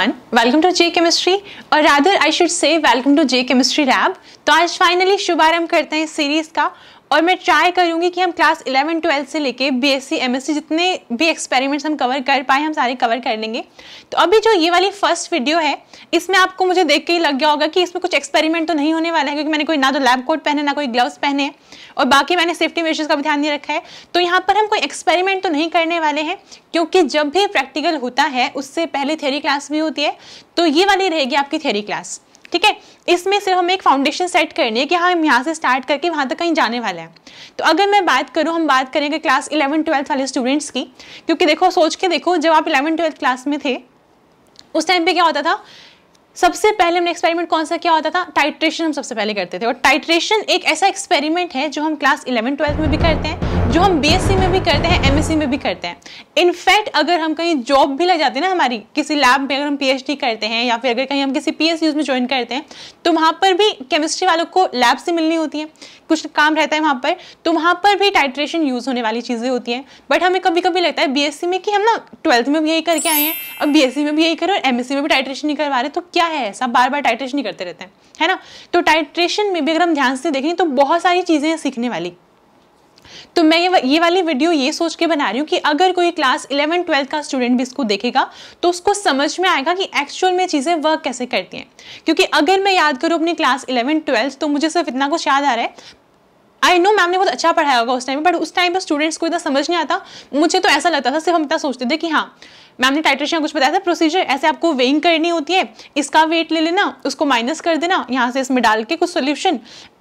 Everyone welcome to J chemistry और rather I should say welcome to J chemistry lab तो आज finally शुभारंभ करते हैं सीरीज का और मैं ट्राई करूंगी कि हम क्लास इलेवन ट्वेल्थ से लेके बी एस सी जितने भी एक्सपेरिमेंट्स हम कवर कर पाए हम सारे कवर कर लेंगे तो अभी जो ये वाली फर्स्ट वीडियो है इसमें आपको मुझे देख के ही लग गया होगा कि इसमें कुछ एक्सपेरिमेंट तो नहीं होने वाला है क्योंकि मैंने कोई ना तो लैब कोट पहने ना कोई ग्लव्स पहने और बाकी मैंने सेफ्टी मेजर्स का भी ध्यान नहीं रखा है तो यहाँ पर हम कोई एक्सपेरिमेंट तो नहीं करने वाले हैं क्योंकि जब भी प्रैक्टिकल होता है उससे पहले थेरी क्लास भी होती है तो ये वाली रहेगी आपकी थेरी क्लास ठीक है इसमें सिर्फ हमें एक फाउंडेशन सेट करनी है कि हाँ हम यहाँ से स्टार्ट करके वहाँ तक कहीं जाने वाले हैं तो अगर मैं बात करूँ हम बात करेंगे क्लास इलेवन ट्वेल्थ वाले स्टूडेंट्स की क्योंकि देखो सोच के देखो जब आप इलेवन ट्वेल्थ क्लास में थे उस टाइम पे क्या होता था सबसे पहले हमने एक्सपेरिमेंट कौन सा क्या होता था टाइट्रेशन हम सबसे पहले करते थे और टाइट्रेशन एक ऐसा एक्सपेरिमेंट है जो हम क्लास इलेवन ट्वेल्थ में भी करते हैं जो हम बीएससी में भी करते हैं एमएससी में भी करते हैं इनफैक्ट अगर हम कहीं जॉब भी लग जाते हैं ना हमारी किसी लैब में अगर हम पीएचडी करते हैं या फिर अगर कहीं हम किसी पी में ज्वाइन करते हैं तो वहाँ पर भी केमिस्ट्री वालों को लैब से मिलनी होती है कुछ काम रहता है वहाँ पर तो वहाँ पर भी टाइट्रेशन यूज़ होने वाली चीज़ें होती हैं बट हमें कभी कभी लगता है बी में कि हम ना ट्वेल्थ में भी यही करके आए हैं अब बी में भी यही करें और एम में भी टाइट्रेशन नहीं करवा रहे तो क्या क्या है सब बार बार टाइट्रेशन ही करते रहते हैं है ना तो टाइट्रेशन में भी अगर हम ध्यान से देखें तो बहुत सारी चीज़ें हैं सीखने वाली तो मैं ये ये वाली वीडियो ये सोच के बना रही हूँ कि अगर कोई क्लास इलेवन ट्वेल्थ का स्टूडेंट भी इसको देखेगा तो उसको समझ में आएगा कि एक्चुअल में चीज़ें वर्क कैसे करती हैं क्योंकि अगर मैं याद करूँ अपनी क्लास इलेवन ट्वेल्थ तो मुझे सिर्फ इतना कुछ याद आ रहा है आई नो मैम ने बहुत अच्छा पढ़ाया होगा उस टाइम बट उस टाइम पर स्टूडेंट्स को इतना समझ नहीं आता मुझे तो ऐसा लगता था सिर्फ हम इतना सोचते थे कि हाँ मैम ने टाइट्रेशन कुछ बताया था प्रोसीजर ऐसे आपको वेइंग करनी होती है इसका वेट ले लेना उसको माइनस कर देना यहाँ से इसमें डाल के कुछ सोल्यूशन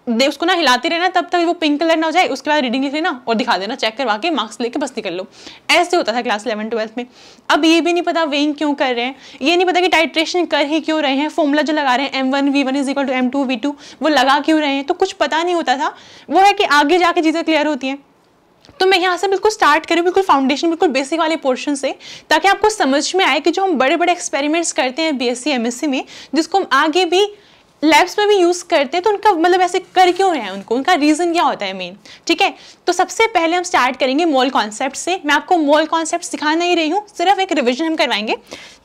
दे उसको ना हिलाते रहना तब तक वो पिंक कलर ना हो जाए उसके बाद रीडिंग लिख लेना और दिखा देना चेक करवा के मार्क्स लेके बस्ती कर लो ऐसे होता था क्लास इलेवन ट्वेल्थ में अब ये भी नहीं पता वेइंग क्यों कर रहे हैं ये नहीं पता कि टाइट्रेशन कर ही क्यों रहे हैं फॉर्मूला जो लगा रहे हैं M one V one is equal to M two V two वो लगा क्यों रहे हैं तो कुछ पता नहीं होता था वो है कि आगे जाके चीज़ें क्लियर होती हैं तो मैं यहाँ से बिल्कुल स्टार्ट करूँ बिल्कुल फाउंडेशन बिल्कुल बेसिक वाले पोर्शन से ताकि आपको समझ में आए कि जो हम बड़े बड़े एक्सपेरिमेंट्स करते हैं बी एस में जिसको हम आगे भी लैब्स में भी यूज़ करते हैं तो उनका मतलब ऐसे कर क्यों रहे हैं उनको उनका रीज़न क्या होता है मेन ठीक है तो सबसे पहले हम स्टार्ट करेंगे मोल कॉन्सेप्ट से मैं आपको मोल कॉन्सेप्ट सिखा नहीं रही हूँ सिर्फ एक रिविजन हम करवाएंगे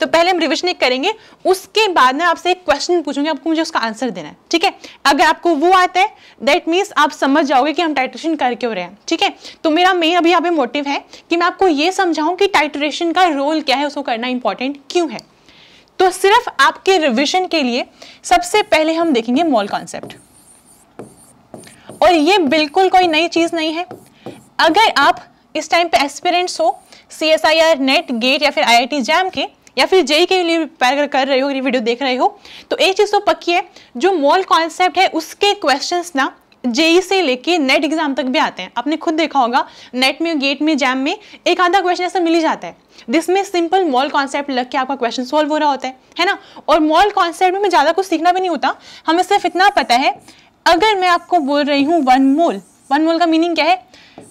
तो पहले हम रिविजन एक करेंगे उसके बाद में आपसे एक क्वेश्चन पूछूंगी आपको मुझे उसका आंसर देना है ठीक है अगर आपको वो आता है दैट मीन्स आप समझ जाओगे कि हम टाइट्रेशन कर क्यों रहे हैं ठीक है तो मेरा मेन अभी यहाँ पे मोटिव है कि मैं आपको ये समझाऊँ कि टाइट्रेशन का रोल क्या है उसको करना इंपॉर्टेंट क्यों है तो सिर्फ आपके रिविजन के लिए सबसे पहले हम देखेंगे मॉल कॉन्सेप्ट और ये बिल्कुल कोई नई चीज़ नहीं है अगर आप इस टाइम पे एक्सपीरियंस हो C S I R NET GATE या फिर आई आई टी जैम के या फिर जेई e के लिए प्रिपेयर कर रहे हो वीडियो देख रहे हो तो एक चीज़ तो पक्की है जो मॉल कॉन्सेप्ट है उसके क्वेश्चंस ना जेई से लेके नेट एग्जाम तक भी आते हैं आपने खुद देखा होगा नेट में गेट में जैम में एक आधा क्वेश्चन ऐसा मिल ही जाता है जिसमें सिंपल मॉल कॉन्सेप्ट लग के आपका क्वेश्चन सॉल्व हो रहा होता है है ना और मॉल कॉन्सेप्ट में ज़्यादा कुछ सीखना भी नहीं होता हमें सिर्फ इतना पता है अगर मैं आपको बोल रही हूँ वन मोल वन मोल का मीनिंग क्या है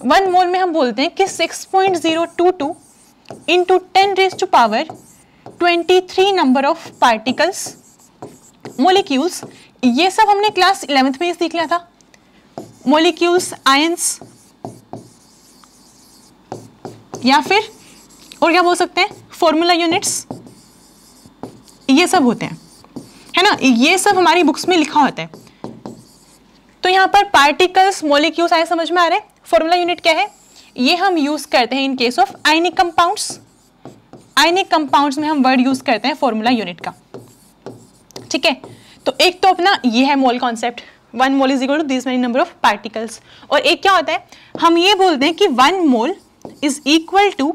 वन मोल में हम बोलते हैं कि six point zero two two into ten raise to power twenty three number of particles molecules ये सब हमने क्लास इलेवेंथ में सीख लिया था मोलिक्यूल्स आयंस या फिर और क्या बोल सकते हैं फॉर्मूला यूनिट्स ये सब होते हैं है ना ये सब हमारी बुक्स में लिखा होता है तो यहां पर पार्टिकल्स मोलिक्यूल्स आए समझ में आ रहे हैं फॉर्मूला यूनिट क्या है ये हम यूज़ करते हैं in case of ionic compounds ionic compounds में हम वर्ड यूज़ करते हैं फॉर्मूला यूनिट का ठीक है तो एक तो अपना ये है mole concept one mole is equal to this many number of particles और एक क्या होता है हम ये बोलते हैं कि one mole is equal to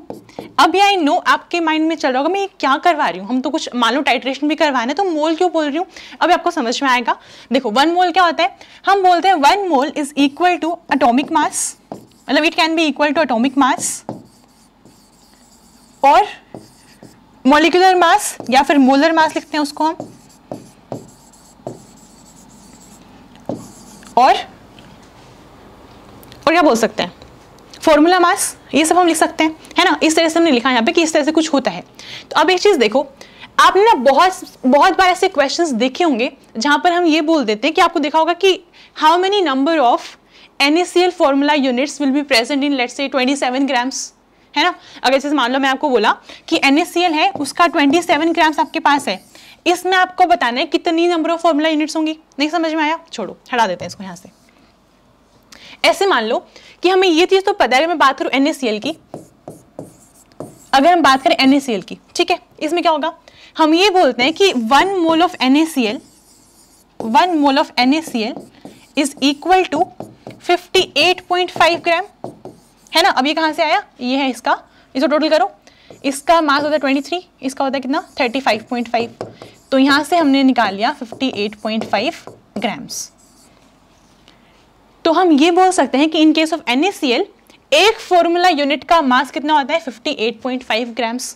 अभी आई नो आपके माइंड में चल रहा होगा मैं ये क्या करवा रही हूँ हम तो कुछ मान लो टाइट्रेशन भी करवाना है तो मोल क्यों बोल रही हूँ अभी आपको समझ में आएगा देखो वन मोल क्या होता है हम बोलते हैं one mole is equal to atomic mass मतलब it can be equal to atomic mass और मोलिकुलर मास या फिर मोलर मास लिखते हैं उसको हम और और क्या बोल सकते हैं फॉर्मूला मास ये सब हम लिख सकते हैं है ना इस तरह से हमने लिखा यहाँ पे कि इस तरह से कुछ होता है तो अब एक चीज़ देखो आपने ना बहुत बहुत बार ऐसे क्वेश्चंस देखे होंगे जहाँ पर हम ये बोल देते हैं कि आपको देखा होगा कि how many number of N formula units will be present in let say seven grams है ना अगर जैसे मान लो मैं आपको बोला कि एन है उसका सेवन ग्राम्स आपके पास है इसमें आपको बताना है कितनी नंबर ऑफ फॉर्मूला यूनिट्स होंगी नहीं समझ में आया छोड़ो हटा देते हैं इसको यहाँ से ऐसे मान लो कि हमें ये चीज़ तो पता है मैं बात करूँ एन की अगर हम बात करें एन की ठीक है इसमें क्या होगा हम ये बोलते हैं कि one mole of N one mole of N is equal to fifty eight point five gram है ना अभी ये कहाँ से आया ये है इसका इसको टोटल करो इसका मास होता है ट्वेंटी इसका होता है कितना थर्टी तो यहाँ से हमने निकाल लिया फिफ्टी ग्राम्स तो हम ये बोल सकते हैं कि इन केस ऑफ एन एक फॉर्मूला यूनिट का मास कितना होता है 58.5 ग्राम्स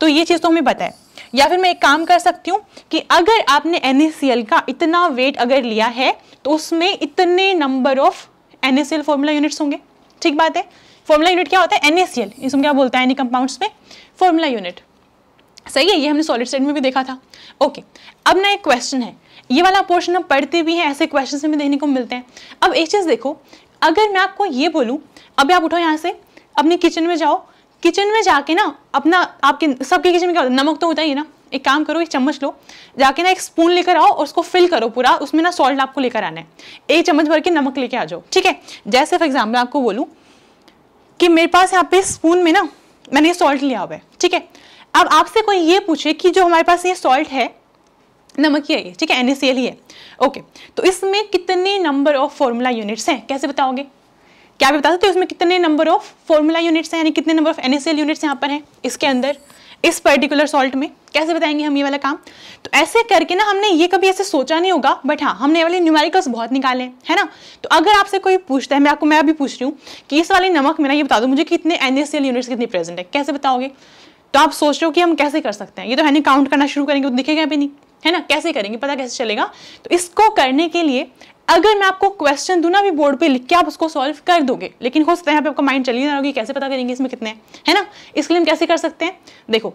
तो ये चीज़ तो हमें पता है या फिर मैं एक काम कर सकती हूँ कि अगर आपने एन का इतना वेट अगर लिया है तो उसमें इतने number of N formula units होंगे ठीक बात है फॉर्मूला यूनिट क्या होता है एन इसमें क्या बोलता है एनी कंपाउंड्स में फॉर्मूला यूनिट सही है ये हमने सॉलिड स्टेट में भी देखा था ओके अब ना एक क्वेश्चन है ये वाला पोर्शन हम पढ़ते भी हैं ऐसे क्वेश्चन हमें देखने को मिलते हैं अब एक चीज़ देखो अगर मैं आपको ये बोलूँ अभी आप उठो यहाँ से अपने किचन में जाओ किचन में जाके ना अपना आपके सबके किचन में क्या होता है नमक तो होता ही है ना एक काम करो एक चम्मच लो जाके ना एक स्पून लेकर आओ और उसको फिल करो पूरा उसमें ना सॉल्ट आपको लेकर आना है एक चम्मच भर के नमक लेके आ जाओ ठीक है जैसे फॉर एग्जाम्पल आपको बोलूँ कि मेरे पास यहाँ पे स्पून में ना मैंने ये सॉल्ट लिया हुआ है ठीक है अब आपसे कोई ये पूछे कि जो हमारे पास ये सॉल्ट है नमक ही है ठीक है एनएसीएल ही है ओके तो इसमें कितने नंबर ऑफ फॉर्मूला यूनिट्स हैं कैसे बताओगे क्या आप बता सकते हो इसमें कितने नंबर ऑफ फॉर्मूला यूनिट्स हैं यानी कितने नंबर ऑफ एनएसीएल यूनिट्स यहाँ पर हैं इसके अंदर इस पर्टिकुलर सॉल्ट में कैसे बताएंगे हम ये वाला काम तो ऐसे करके ना हमने ये कभी ऐसे सोचा नहीं होगा बट हाँ हमने वाले न्यूमेरिकल्स बहुत निकाले है ना तो अगर आपसे कोई पूछता है मैं आपको मैं अभी पूछ रही हूँ कि इस वाले नमक में ना ये बता दो मुझे कितने एन यूनिट्स कितनी प्रेजेंट है कैसे बताओगे तो आप सोच रहे हो कि हम कैसे कर सकते हैं ये तो है नहीं काउंट करना शुरू करेंगे तो दिखेगा अभी नहीं है ना कैसे करेंगे पता कैसे चलेगा तो इसको करने के लिए अगर मैं आपको क्वेश्चन दू ना भी बोर्ड पे लिख के आप उसको सॉल्व कर दोगे लेकिन हो सकता है यहाँ पे आपका माइंड चली ना होगी कैसे पता करेंगे इसमें कितने है ना इसके लिए हम कैसे कर सकते हैं देखो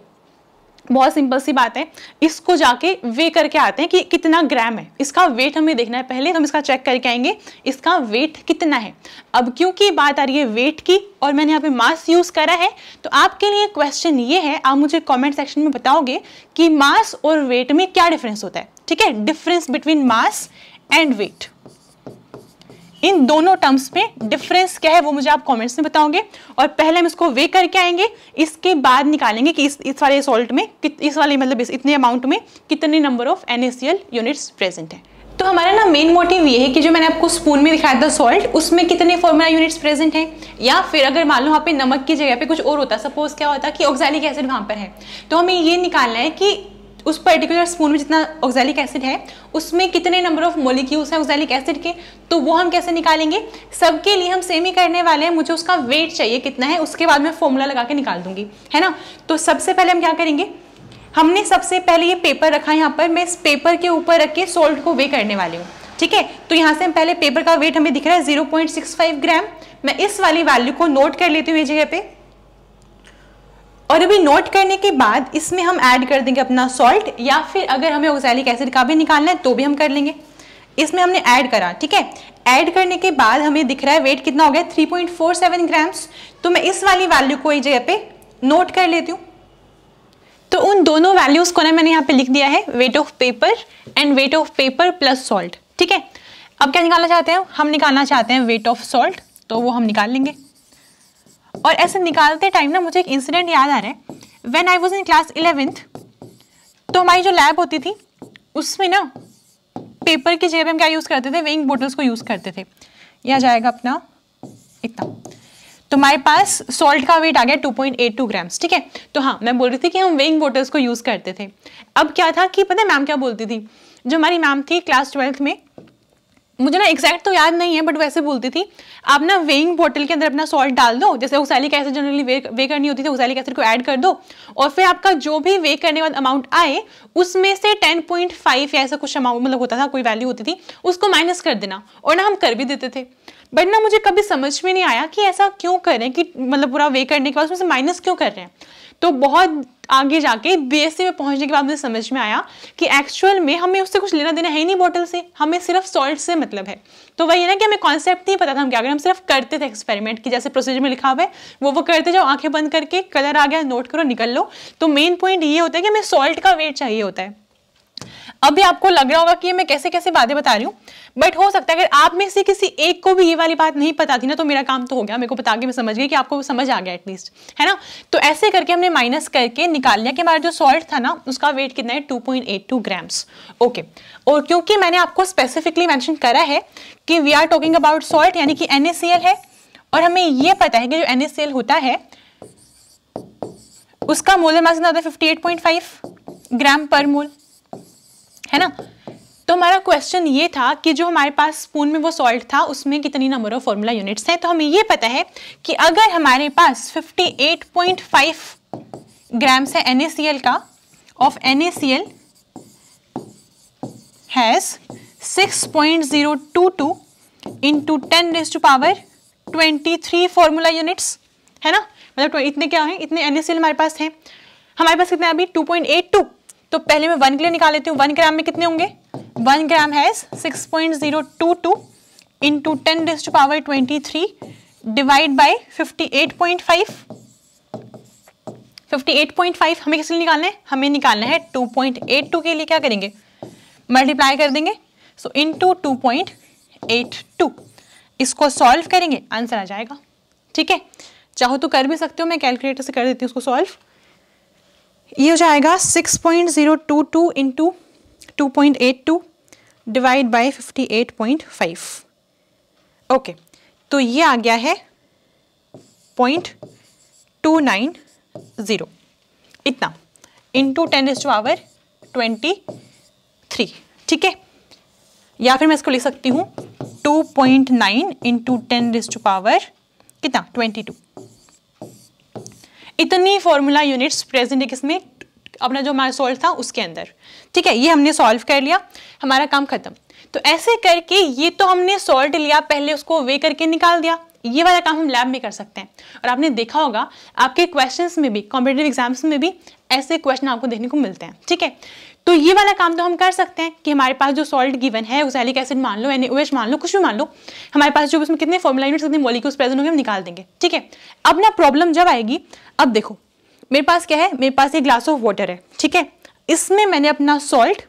बहुत सिंपल सी बात है इसको जाके वे करके आते हैं कि कितना ग्राम है इसका वेट हमें देखना है पहले हम इसका चेक करके आएंगे इसका वेट कितना है अब क्योंकि बात आ रही है वेट की और मैंने यहाँ पे मास यूज़ करा है तो आपके लिए क्वेश्चन ये है आप मुझे कमेंट सेक्शन में बताओगे कि मास और वेट में क्या डिफरेंस होता है ठीक है difference between mass and weight इन दोनों टर्म्स में डिफरेंस क्या है वो मुझे आप कमेंट्स में बताओगे और पहले हम इसको वे करके आएंगे इसके बाद निकालेंगे कि इस इस वाले सॉल्ट में इस वाले मतलब इस, इतने अमाउंट में कितने number of N units present है तो हमारा ना मेन मोटिव ये है कि जो मैंने आपको स्पून में दिखाया था सॉल्ट उसमें कितने फॉर्मुला यूनिट्स प्रेजेंट हैं या फिर अगर मान लो वहाँ पे नमक की जगह पे कुछ और होता सपोज क्या होता कि ऑक्सैलिक एसिड वहाँ पर है तो हमें ये निकालना है कि उस पर्टिकुलर स्पून में जितना ऑक्जैलिक एसिड है उसमें कितने नंबर ऑफ मोलिक्यूल्स हैं ऑक्जैलिक एसिड के तो वो हम कैसे निकालेंगे सबके लिए हम सेम ही करने वाले हैं मुझे उसका वेट चाहिए कितना है उसके बाद मैं फॉर्मूला लगा के निकाल दूंगी है ना तो सबसे पहले हम क्या करेंगे हमने सबसे पहले ये पेपर रखा है यहाँ पर मैं इस पेपर के ऊपर रख के सोल्ट को वे करने वाली हूँ ठीक है तो यहाँ से हम पहले पेपर का वेट हमें दिख रहा है फाइव ग्राम मैं इस वाली वैल्यू को नोट कर लेती हूँ ये जगह पे और अभी नोट करने के बाद इसमें हम ऐड कर देंगे अपना सॉल्ट या फिर अगर हमें ओक्सैलिक एसिड का भी निकालना है तो भी हम कर लेंगे इसमें हमने ऐड करा ठीक है ऐड करने के बाद हमें दिख रहा है वेट कितना हो गया 3.47 ग्राम्स तो मैं इस वाली वैल्यू को एक जगह पे नोट कर लेती हूँ तो उन दोनों वैल्यूज़ को ना मैंने यहाँ पे लिख दिया है weight of paper and weight of paper plus salt ठीक है अब क्या निकालना चाहते हैं हम निकालना चाहते हैं वेट ऑफ सॉल्ट तो वो हम निकाल लेंगे और ऐसे निकालते टाइम ना मुझे एक इंसिडेंट याद आ रहा है when I was in class eleventh तो हमारी जो लैब होती थी उसमें ना पेपर की जगह हम क्या यूज़ करते थे विंग बोटल्स को यूज़ करते थे यह जाएगा अपना इतना तो हमारे पास सॉल्ट का वेट आ गया 2.82 ग्राम्स ठीक है तो हाँ मैं बोल रही थी कि हम वेइंग बोटल्स को यूज़ करते थे अब क्या था कि पता है मैम क्या बोलती थी जो हमारी मैम थी क्लास ट्वेल्थ में मुझे ना एक्जैक्ट तो याद नहीं है बट वैसे बोलती थी आप ना वेइंग बॉटल के अंदर अपना सॉल्ट डाल दो जैसे उसालिक एसिड जनरली वे वे करनी होती थी उसालिक एसिड को ऐड कर दो और फिर आपका जो भी वे करने वाला अमाउंट आए उसमें से 10.5 या ऐसा कुछ अमाउंट मतलब होता था कोई वैल्यू होती थी उसको माइनस कर देना और ना हम कर भी देते थे बट ना मुझे कभी समझ में नहीं आया कि ऐसा क्यों करें कि मतलब पूरा वे करने के बाद उसमें से माइनस क्यों कर रहे हैं तो बहुत आगे जाके बी में पहुंचने के बाद मुझे समझ में आया कि एक्चुअल में हमें उससे कुछ लेना देना है ही नहीं बॉटल से हमें सिर्फ सॉल्ट से मतलब है तो वही है ना कि हमें कॉन्सेप्ट नहीं पता था हम क्या करें हम सिर्फ करते थे एक्सपेरिमेंट की जैसे प्रोसीजर में लिखा हुआ है वो वो करते जाओ आंखें बंद करके कलर आ गया नोट करो निकल लो तो मेन पॉइंट ये होता है कि हमें सॉल्ट का वेट चाहिए होता है अभी आपको लग रहा होगा कि मैं कैसे कैसे बातें बता रही हूँ बट हो सकता है अगर आप में से किसी एक को भी ये वाली बात नहीं पता थी ना तो मेरा काम तो हो गया मेरे को बता के मैं समझ गई कि आपको वो समझ आ गया एटलीस्ट है ना तो ऐसे करके हमने माइनस करके निकाल लिया कि हमारा जो सॉल्ट था ना उसका वेट कितना है 2.82 ग्राम्स ओके और क्योंकि मैंने आपको स्पेसिफिकली मैंशन करा है कि we are talking about salt यानी कि एन है और हमें यह पता है कि जो एन होता है उसका मोलर मास कितना होता है 58.5 ग्राम पर मोल है ना तो हमारा क्वेश्चन ये था कि जो हमारे पास स्पून में वो सॉल्ट था उसमें कितनी नंबर ऑफ फॉर्मूला यूनिट्स हैं तो हमें ये पता है कि अगर हमारे पास 58.5 ग्राम्स है एन का of N C L has 6.022 into ten raise to power three formula units है ना मतलब इतने क्या हैं इतने एन हमारे पास हैं हमारे पास कितने अभी टू तो पहले मैं वन के लिए निकाल लेती हूँ वन ग्राम में कितने होंगे one gram has six point zero two two into ten डिस्ट power twenty three divide by fifty eight point five fifty eight point five हमें किस लिए निकालना है हमें निकालना है टू पॉइंट एट टू के लिए क्या करेंगे मल्टीप्लाई कर देंगे so into two point eight two इसको सॉल्व करेंगे आंसर आ जाएगा ठीक है चाहो तो कर भी सकते हो मैं कैलकुलेटर से कर देती हूँ उसको सॉल्व ये हो जाएगा six point zero two two into two point eight two divide by 58.5 okay तो ये आ गया है पॉइंट टू नाइन ज़ीरो इतना into ten is to our twenty three ठीक है या फिर मैं इसको लिख सकती हूँ two point nine into ten is to power कितना ट्वेंटी टू इतनी फॉर्मूला यूनिट्स प्रेजेंट है किसमें अपना जो हमारा सोल्व था उसके अंदर ठीक है ये हमने सॉल्व कर लिया हमारा काम खत्म तो ऐसे करके ये तो हमने सॉल्ट लिया पहले उसको वे करके निकाल दिया ये वाला काम हम लैब में कर सकते हैं और आपने देखा होगा आपके क्वेश्चंस में भी कॉम्पिटेटिव एग्जाम्स में भी ऐसे क्वेश्चन आपको देखने को मिलते हैं ठीक है तो ये वाला काम तो हम कर सकते हैं कि हमारे पास जो सॉल्ट गिवन है उजैलिक एसिड मान लो एन मान लो कुछ भी मान लो हमारे पास जो उसमें कितने फॉर्मुला यूनिट्स कितने मॉलिक्यूल्स प्रेजेंट होंगे हम निकाल देंगे ठीक है अब ना प्रॉब्लम जब आएगी अब देखो मेरे पास क्या है मेरे पास एक ग्लास ऑफ वाटर है ठीक है इसमें मैंने अपना सॉल्ट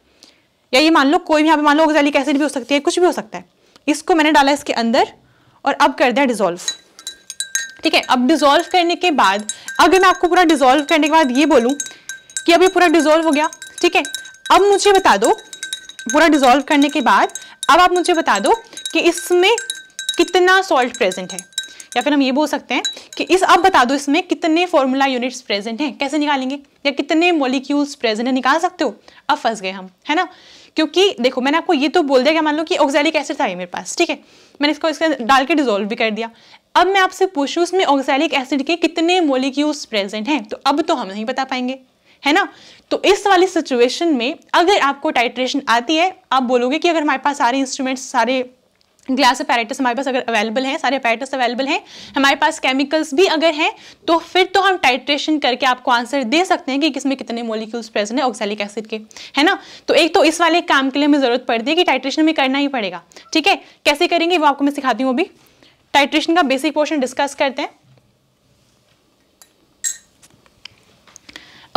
या ये मान लो कोई भी यहाँ पे मान लो ऑक्सैलिक एसिड भी हो सकती है कुछ भी हो सकता है इसको मैंने डाला इसके अंदर और अब कर दिया डिजोल्व ठीक है अब डिजोल्व करने के बाद अगर मैं आपको पूरा डिजोल्व करने के बाद ये बोलूँ कि अब ये पूरा डिजोल्व हो गया ठीक है अब मुझे बता दो पूरा डिजोल्व करने के बाद अब आप मुझे बता दो कि इसमें कितना सॉल्ट प्रेजेंट है या फिर हम ये बोल सकते हैं कि इस अब बता दो इसमें कितने फॉर्मूला यूनिट्स प्रेजेंट हैं कैसे निकालेंगे या कितने मोलिक्यूल्स प्रेजेंट है निकाल सकते हो अब फंस गए हम है ना क्योंकि देखो मैंने आपको ये तो बोल दिया कि मान लो कि ऑक्सैलिक एसिड था ये मेरे पास ठीक है मैंने इसको इसके डाल के डिजोल्व भी कर दिया अब मैं आपसे पूछूँ उसमें ऑक्सैलिक एसिड के कितने मोलिक्यूल्स प्रेजेंट हैं तो अब तो हम नहीं बता पाएंगे है ना तो इस वाली सिचुएशन में अगर आपको टाइट्रेशन आती है आप बोलोगे कि अगर हमारे पास सारे इंस्ट्रूमेंट्स सारे ग्लास अपैरेटस हमारे पास अगर अवेलेबल हैं सारे अपैरेटस अवेलेबल हैं हमारे पास केमिकल्स भी अगर हैं तो फिर तो हम टाइट्रेशन करके आपको आंसर दे सकते हैं कि किसमें कितने मोलिक्यूल्स प्रेजेंट है ऑक्सैलिक एसिड के है ना तो एक तो इस वाले काम के लिए हमें ज़रूरत पड़ती है कि टाइट्रेशन में करना ही पड़ेगा ठीक है कैसे करेंगे वो आपको मैं सिखाती हूँ अभी टाइट्रेशन का बेसिक पोर्शन डिस्कस करते हैं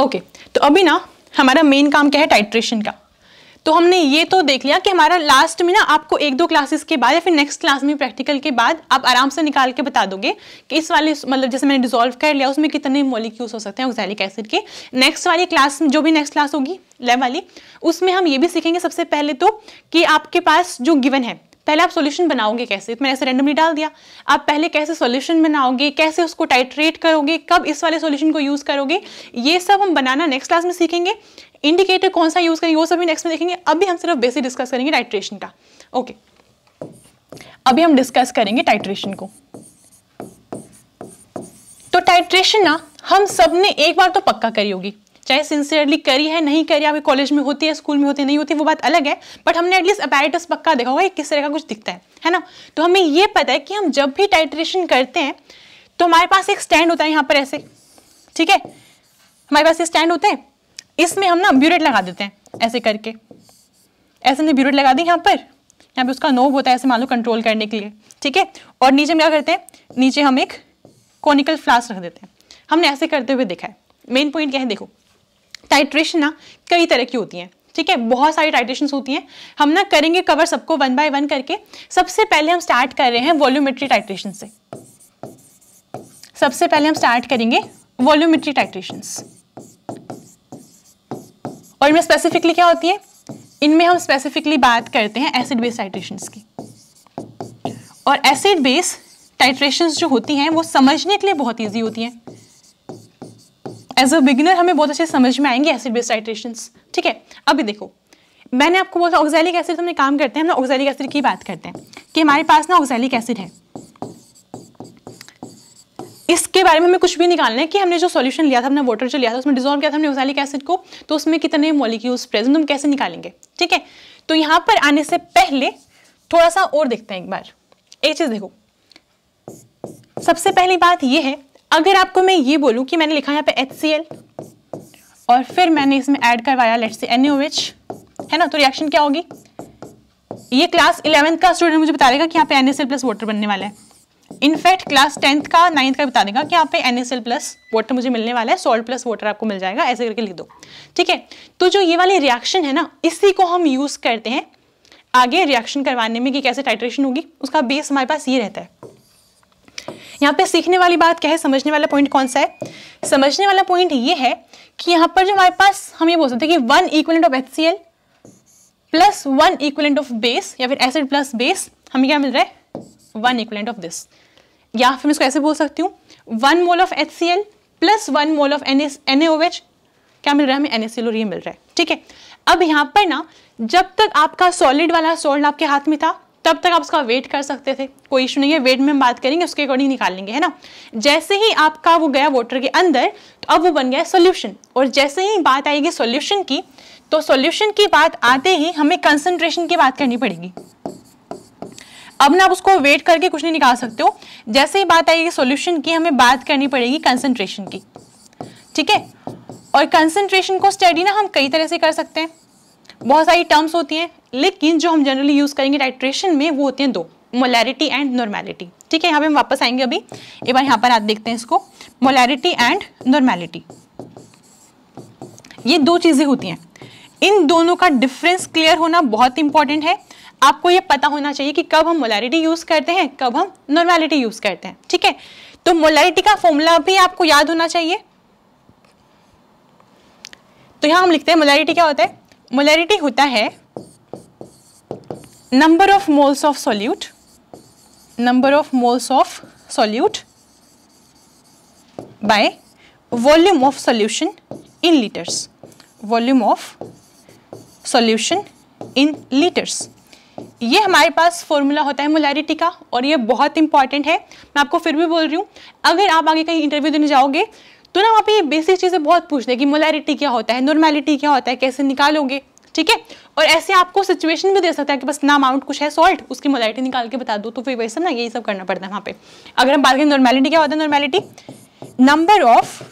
ओके okay, तो अभी ना हमारा मेन काम क्या है टाइट्रेशन का तो हमने ये तो देख लिया कि हमारा लास्ट में ना आपको एक दो क्लासेस के बाद या फिर नेक्स्ट क्लास में प्रैक्टिकल के बाद आप आराम से निकाल के बता दोगे कि इस वाले मतलब जैसे मैंने डिजोल्व कर लिया उसमें कितने मोलिक्यूल्स हो सकते हैं ऑक्सैलिक एसिड के नेक्स्ट वाली क्लास जो भी नेक्स्ट क्लास होगी लेव वाली उसमें हम ये भी सीखेंगे सबसे पहले तो कि आपके पास जो गिवन है पहले आप सॉल्यूशन बनाओगे कैसे मैंने ऐसे रेंडमली डाल दिया आप पहले कैसे सॉल्यूशन बनाओगे कैसे उसको टाइट्रेट करोगे कब इस वाले सॉल्यूशन को यूज़ करोगे ये सब हम बनाना नेक्स्ट क्लास में सीखेंगे इंडिकेटर कौन सा यूज़ करेंगे वो सभी नेक्स्ट में देखेंगे अभी हम सिर्फ बेसिक डिस्कस करेंगे टाइट्रेशन का ओके अभी हम डिस्कस करेंगे टाइट्रेशन को तो टाइट्रेशन ना हम सब ने एक बार तो पक्का करी होगी चाहे सिंसियरली करी है नहीं करी आपके कॉलेज में होती है स्कूल में होती है नहीं होती है, वो बात अलग है बट हमने एटलीस्ट अपैरेटस पक्का देखा होगा किस तरह का कुछ दिखता है है ना तो हमें ये पता है कि हम जब भी टाइट्रेशन करते हैं तो हमारे पास एक स्टैंड होता है यहाँ पर ऐसे ठीक है हमारे पास ये स्टैंड होते हैं इसमें हम ना ब्यूरेट लगा देते हैं ऐसे करके ऐसे हमने ब्यूरेट लगा दी यहाँ पर यहाँ पे उसका नोब होता है ऐसे मान लो कंट्रोल करने के लिए ठीक है और नीचे हम क्या करते हैं नीचे हम एक कॉनिकल फ्लास्क रख देते हैं हमने ऐसे करते हुए देखा है मेन पॉइंट क्या है देखो टाइट्रेशन ना कई तरह की होती हैं ठीक है बहुत सारी टाइट्रेशन होती हैं हम ना करेंगे कवर सबको वन बाय वन करके सबसे पहले हम स्टार्ट कर रहे हैं वॉल्यूमेट्री टाइट्रेशन से सबसे पहले हम स्टार्ट करेंगे वॉल्यूमेट्री टाइट्रेशन और इनमें स्पेसिफिकली क्या होती है इनमें हम स्पेसिफिकली बात करते हैं एसिड बेस टाइट्रेशन की और एसिड बेस टाइट्रेशन जो होती हैं वो समझने के लिए बहुत ईजी होती हैं एज अ बिगिनर हमें बहुत अच्छे समझ में आएंगे एसिड बेस टाइट्रेशन ठीक है अभी देखो मैंने आपको बोला ऑक्सैलिक एसिड हमने काम करते हैं हम ना ऑक्सैलिक एसिड की बात करते हैं कि हमारे पास ना ऑक्सैलिक एसिड है इसके बारे में हमें कुछ भी निकालना है कि हमने जो सॉल्यूशन लिया था हमने वाटर जो लिया था उसमें डिजोल्व किया था हमने ओजैलिक एसिड को तो उसमें कितने मॉलिक्यूल्स प्रेजेंट हम कैसे निकालेंगे ठीक है तो यहाँ पर आने से पहले थोड़ा सा और देखते हैं एक बार एक चीज़ देखो सबसे पहली बात यह है अगर आपको मैं ये बोलूँ कि मैंने लिखा यहाँ पर एच और फिर मैंने इसमें ऐड करवाया लेट से एन है ना तो रिएक्शन क्या होगी ये क्लास इलेवेंथ का स्टूडेंट मुझे बता देगा कि यहाँ पे एन प्लस वाटर बनने वाला है इनफैक्ट क्लास टेंथ का नाइन्थ का बता देगा कि यहाँ पे N S L plus water मुझे मिलने वाला है सॉल्ट प्लस वाटर आपको मिल जाएगा ऐसे करके लिख दो ठीक है तो जो ये वाली रिएक्शन है ना इसी को हम यूज़ करते हैं आगे रिएक्शन करवाने में कि कैसे टाइट्रेशन होगी उसका बेस हमारे पास ये रहता है यहाँ पे सीखने वाली बात क्या है समझने वाला पॉइंट कौन सा है समझने वाला पॉइंट ये है कि यहाँ पर जो हमारे पास हम ये बोल सकते हैं कि one equivalent of H C L plus one equivalent of base या फिर एसिड प्लस बेस हमें क्या मिल रहा है वन इक्वलेंट ऑफ दिस या फिर मैं इसको ऐसे बोल सकती हूँ one mole of H C L plus one mole of N S N H क्या मिल रहा है हमें एन एस एल और ये मिल रहा है ठीक है अब यहाँ पर ना जब तक आपका सॉलिड वाला सॉल्ट आपके हाथ में था तब तक आप उसका वेट कर सकते थे कोई इशू नहीं है वेट में हम बात करेंगे उसके अकॉर्डिंग निकाल लेंगे है ना जैसे ही आपका वो गया वाटर के अंदर तो अब वो बन गया सोल्यूशन और जैसे ही बात आएगी सोल्यूशन की तो सोल्यूशन की बात आते ही हमें कंसनट्रेशन की बात करनी पड़ेगी अब ना आप उसको वेट करके कुछ नहीं निकाल सकते हो जैसे ही बात आएगी सोल्यूशन की हमें बात करनी पड़ेगी कंसनट्रेशन की ठीक है और कंसेंट्रेशन को स्टडी ना हम कई तरह से कर सकते हैं बहुत सारी टर्म्स होती हैं लेकिन जो हम जनरली यूज़ करेंगे टाइट्रेशन में वो होती हैं दो मोलैरिटी एंड नॉर्मेलिटी ठीक है यहाँ पे हम वापस आएंगे अभी एक बार यहाँ पर आप देखते हैं इसको मोलैरिटी एंड नॉर्मेलिटी ये दो चीज़ें होती हैं इन दोनों का डिफरेंस क्लियर होना बहुत इंपॉर्टेंट है आपको ये पता होना चाहिए कि कब हम मोलैरिटी यूज़ करते हैं कब हम नॉर्मैलिटी यूज़ करते हैं ठीक है तो मोलैरिटी का फॉर्मूला भी आपको याद होना चाहिए तो यहां हम लिखते हैं मोलैरिटी क्या होता है मोलैरिटी होता है number of moles of solute number of moles of solute by volume of solution in litres volume of solution in litres ये हमारे पास फॉर्मूला होता है मोलैरिटी का और ये बहुत इंपॉर्टेंट है मैं आपको फिर भी बोल रही हूँ अगर आप आगे कहीं इंटरव्यू देने जाओगे तो ना वहाँ पे ये बेसिक चीज़ें बहुत पूछ दें कि मोलैरिटी क्या होता है नॉर्मैलिटी क्या होता है कैसे निकालोगे ठीक है और ऐसे आपको सिचुएशन भी दे सकता है कि बस ना अमाउंट कुछ है सॉल्ट उसकी मोलैरिटी निकाल के बता दो तो फिर वैसे ना यही सब करना पड़ता है वहाँ पे अगर हम बात करें नॉर्मैलिटी क्या होता है normality number of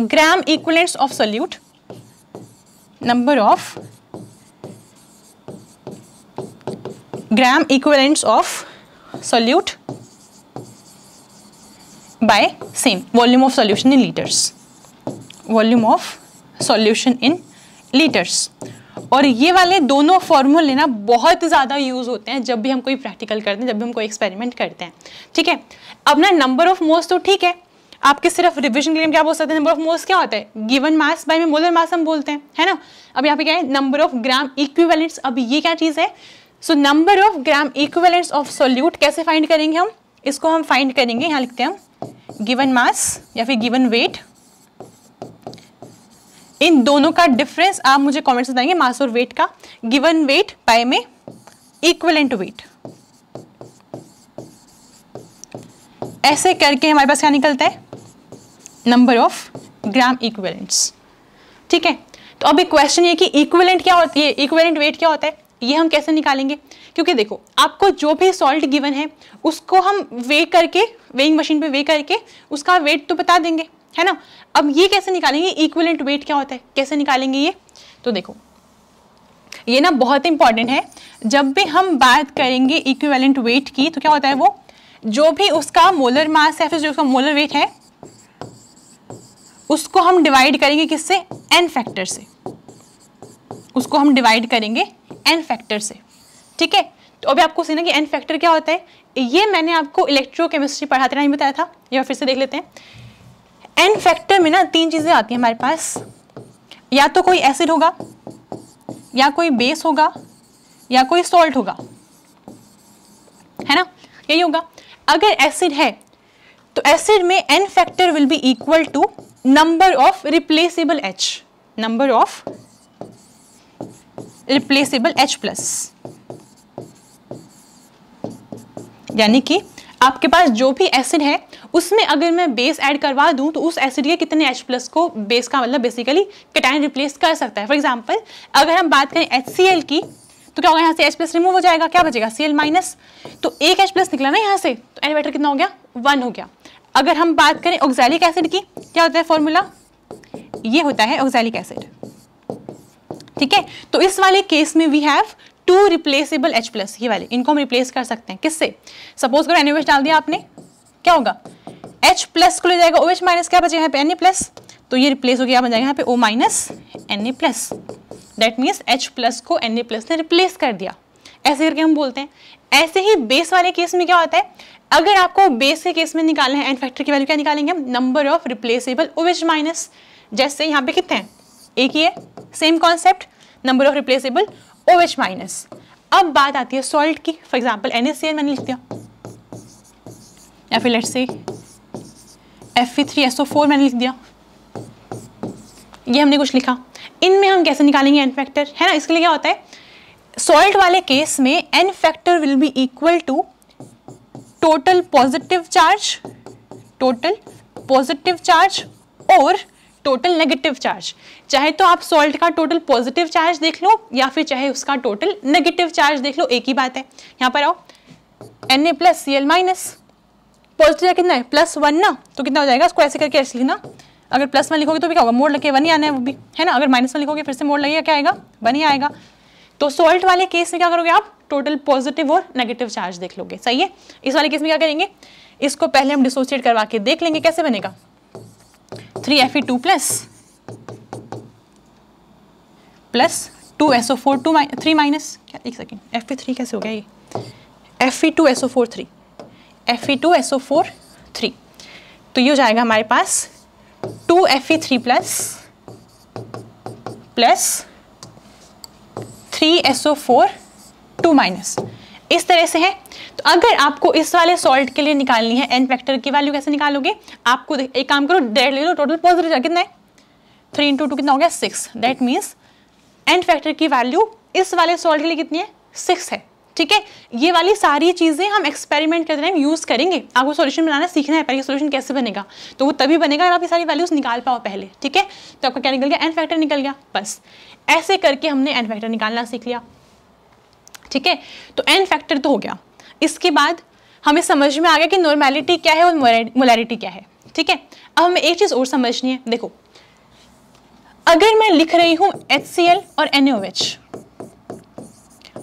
gram equivalents of solute number of gram equivalents of solute by same volume of solution in liters volume of solution in liters और ये वाले दोनों फॉर्मूले ना बहुत ज़्यादा यूज़ होते हैं जब भी हम कोई प्रैक्टिकल करते हैं जब भी हम कोई एक्सपेरिमेंट करते हैं ठीक है अब ना नंबर ऑफ मोल्स तो ठीक है आपके सिर्फ रिविजन के लिए क्या बोल सकते हैं नंबर ऑफ मोल्स क्या होता है गिवन मास बाय में मोलर मास हम बोलते हैं है ना अब यहाँ पे क्या है नंबर ऑफ ग्राम इक्वी अब ये क्या चीज़ है so number of gram equivalent of solute कैसे फाइंड करेंगे हम इसको हम फाइंड करेंगे यहां लिखते हैं हम गिवन मास या फिर गिवन वेट इन दोनों का डिफरेंस आप मुझे कमेंट्स बताएंगे मास और वेट का गिवन वेट पाए में इक्वलेंट वेट ऐसे करके हमारे पास क्या निकलता है नंबर ऑफ ग्राम इक्वलेंट्स ठीक है तो अभी क्वेश्चन ये कि इक्वलेंट क्या होती है इक्वलेंट वेट क्या होता है ये हम कैसे निकालेंगे क्योंकि देखो आपको जो भी सॉल्ट गिवन है उसको हम वे करके वेइंग मशीन पे वे करके उसका वेट तो बता देंगे है ना अब ये कैसे निकालेंगे इक्वलेंट वेट क्या होता है कैसे निकालेंगे ये तो देखो ये ना बहुत इंपॉर्टेंट है जब भी हम बात करेंगे इक्वलेंट वेट की तो क्या होता है वो जो भी उसका मोलर मास है फिर जो उसका मोलर वेट है उसको हम डिवाइड करेंगे किससे एन फैक्टर से उसको हम डिवाइड करेंगे एन फैक्टर से ठीक है तो अभी आपको सीखना कि एन फैक्टर क्या होता है ये मैंने आपको इलेक्ट्रोकेमिस्ट्री पढ़ाते नहीं बताया था ये फिर से देख लेते हैं एन फैक्टर में ना तीन चीज़ें आती हैं हमारे पास या तो कोई एसिड होगा या कोई बेस होगा या कोई सॉल्ट होगा है ना यही होगा अगर एसिड है तो एसिड में N factor will be equal to number of replaceable H number of replaceable H plus यानी कि आपके पास जो भी एसिड है उसमें अगर मैं बेस ऐड करवा दूं तो उस एसिड के कितने H प्लस को बेस का मतलब बेसिकली कटाइन रिप्लेस कर सकता है फॉर एग्जांपल अगर हम बात करें HCl की तो क्या होगा यहाँ से H प्लस रिमूव हो जाएगा क्या बचेगा सी एल माइनस तो एक H प्लस निकला ना यहाँ से तो एलिवेटर कितना हो गया वन हो गया अगर हम बात करें ऑक्जैलिक एसिड की क्या होता है फॉर्मूला ये होता है ऑक्जैलिक एसिड ठीक है तो इस वाले केस में we have two replaceable H plus ये वाले इनको हम रिप्लेस कर सकते हैं किससे सपोज करो एनओ डाल दिया आपने क्या होगा एच प्लस को ले जाएगा ओ एच माइनस क्या बचेगा यहाँ पे एन प्लस तो ये रिप्लेस हो गया बन जाएगा यहाँ पे O minus N A plus that means H plus को एन ए प्लस ने रिप्लेस कर दिया ऐसे करके हम बोलते हैं ऐसे ही बेस वाले केस में क्या होता है अगर आपको बेस के केस में निकालना है एन फैक्टर की वैल्यू क्या निकालेंगे हम number of replaceable O minus जैसे यहाँ पे कितने हैं एक ही है same concept number of replaceable O H minus अब बात आती है सॉल्ट की फॉर एग्जाम्पल एन एस मैंने लिख दिया या फिर let say F three S O four मैंने लिख दिया ये हमने कुछ लिखा इनमें हम कैसे निकालेंगे एन फैक्टर है ना इसके लिए क्या होता है सॉल्ट वाले केस में N factor will be equal to total positive charge total positive charge और टोटल नेगेटिव चार्ज चाहे तो आप सॉल्ट का टोटल पॉजिटिव चार्ज देख लो या फिर चाहे उसका टोटल नेगेटिव चार्ज देख लो एक ही बात है यहाँ पर आओ N A plus C L minus positive कितना है प्लस वन ना तो कितना हो जाएगा उसको ऐसे करके ऐसे लिखना अगर प्लस में लिखोगे तो भी क्या होगा मोड़ लगे वन ही आना है वो भी है ना अगर माइनस में लिखोगे फिर से मोड़ लगेगा क्या आएगा वन ही आएगा तो सॉल्ट वाले केस में क्या करोगे आप टोटल पॉजिटिव और नेगेटिव चार्ज देख लोगे सही है इस वाले केस में क्या करेंगे इसको पहले हम डिसोसिएट करवा के देख लेंगे कैसे बनेगा three F E two plus plus two S O four two three minus क्या एक सेकेंड एफ ई थ्री कैसे हो गया ये F E two S O four three F E two S O four three तो ये हो जाएगा हमारे पास two F E three plus plus three S O four two minus इस तरह से है तो अगर आपको इस वाले सॉल्ट के लिए निकालनी है एन फैक्टर की वैल्यू कैसे निकालोगे आपको एक काम करो डेट ले लो टोटल पॉजिटिव कितना है थ्री इंटू टू कितना हो गया six that means N factor की वैल्यू इस वाले सॉल्ट के लिए कितनी है सिक्स है ठीक है ये वाली सारी चीज़ें हम एक्सपेरिमेंट करते टाइम यूज़ करेंगे आपको सॉल्यूशन बनाना सीखना है पहले सॉल्यूशन कैसे बनेगा तो वो तभी बनेगा अगर आप ये सारी वैल्यूज़ निकाल पाओ पहले ठीक है तो आपका क्या निकल गया एन फैक्टर निकल गया बस ऐसे करके हमने एन फैक्टर निकालना सीख लिया ठीक है तो एन फैक्टर तो हो गया इसके बाद हमें समझ में आ गया कि नॉर्मैलिटी क्या है और मोलैरिटी क्या है ठीक है अब हमें एक चीज़ और समझनी है देखो अगर मैं लिख रही हूँ एच और एन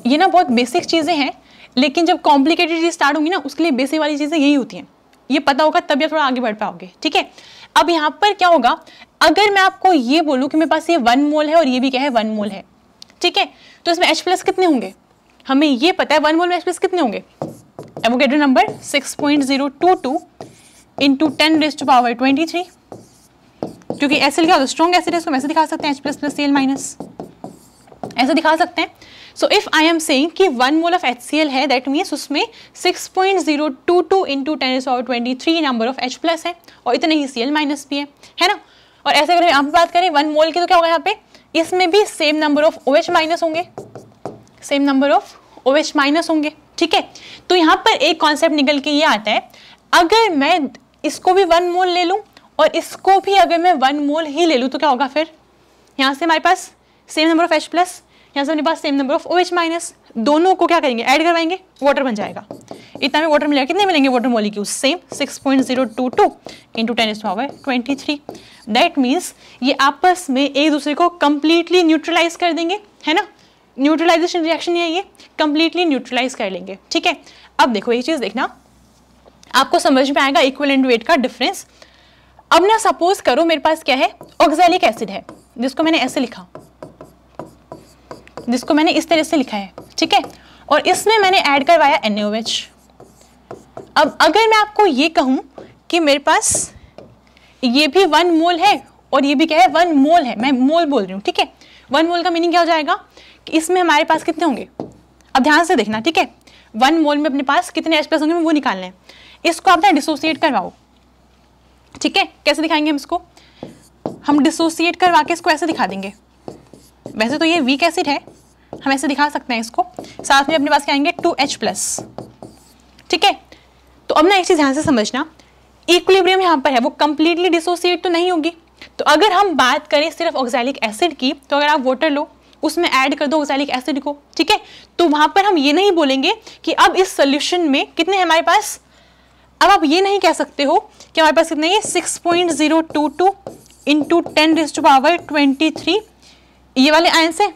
ये ना बहुत बेसिक चीज़ें हैं लेकिन जब कॉम्प्लिकेटेड चीज़ स्टार्ट होंगी ना उसके लिए बेसिक वाली चीज़ें यही होती हैं ये पता होगा तब ये थोड़ा आगे बढ़ पाओगे ठीक है अब यहाँ पर क्या होगा अगर मैं आपको ये बोलूँ कि मेरे पास ये वन मोल है और ये भी क्या है वन मोल है ठीक है तो इसमें एच प्लस कितने होंगे हमें ये पता है वन मोल एच कितने होंगे Avogadro number 6.022 point zero two two into ten raise to power twenty three क्योंकि ऐसे लिखा होता है स्ट्रॉन्ग एसिड है ऐसे दिखा सकते हैं H plus plus C L minus ऐसे दिखा सकते हैं so if I am saying कि one mole of H C L है दैट मीन्स उसमें 6.022 point zero two two into ten raise power twenty three number of H plus है और इतने ही सी एल माइनस भी है है ना और ऐसे अगर हम बात करें वन मोल की तो क्या होगा यहाँ पे इसमें भी same number of O H minus होंगे same number of O H minus होंगे ठीक है तो यहाँ पर एक कॉन्सेप्ट निकल के ये आता है अगर मैं इसको भी वन मोल ले लूँ और इसको भी अगर मैं वन मोल ही ले लूँ तो क्या होगा फिर यहाँ से हमारे पास same number of H plus यहाँ से हमारे पास same number of O H minus दोनों को क्या करेंगे ऐड करवाएंगे वाटर बन जाएगा इतना में वाटर मिलेगा कितने मिलेंगे वाटर की same six point zero two two into ten is power twenty three that means ये आपस में एक दूसरे को कम्प्लीटली न्यूट्रलाइज कर देंगे है ना न्यूट्रलाइजेशन रिएक्शन है ये कंप्लीटली न्यूट्रलाइज कर लेंगे ठीक है अब देखो ये चीज़ देखना आपको समझ में आएगा एंड वेट का डिफरेंस अब ना सपोज करो मेरे पास क्या है ऑक्जेलिक एसिड है जिसको मैंने ऐसे लिखा जिसको मैंने इस तरह से लिखा है ठीक है और इसमें मैंने ऐड करवाया एन अब अगर मैं आपको ये कहूँ कि मेरे पास ये भी वन मोल है और ये भी क्या है वन मोल है मैं मोल बोल रही हूँ ठीक है वन मोल का मीनिंग क्या हो जाएगा कि इसमें हमारे पास कितने होंगे अब ध्यान से देखना ठीक है वन मोल में अपने पास कितने एच प्लस होंगे वो निकाल लें इसको आप ना डिसोसिएट करवाओ ठीक है कैसे दिखाएंगे हम इसको हम डिसोसिएट करवा के इसको ऐसे दिखा देंगे वैसे तो ये वीक एसिड है हम ऐसे दिखा सकते हैं इसको साथ में अपने पास क्या आएंगे टू एच प्लस ठीक है तो अब ना एक चीज़ ध्यान से समझना इक्विलिब्रियम यहाँ पर है वो कम्प्लीटली डिसोसिएट तो नहीं होगी तो अगर हम बात करें सिर्फ ऑक्सैलिक एसिड की तो अगर आप वाटर लो उसमें ऐड कर दो ऑक्सैलिक एसिड को ठीक है तो वहां पर हम ये नहीं बोलेंगे कि अब इस सोल्यूशन में कितने हमारे पास अब आप ये नहीं कह सकते हो कि हमारे पास कितने six point zero two two into ten to power twenty three ये वाले आयंस हैं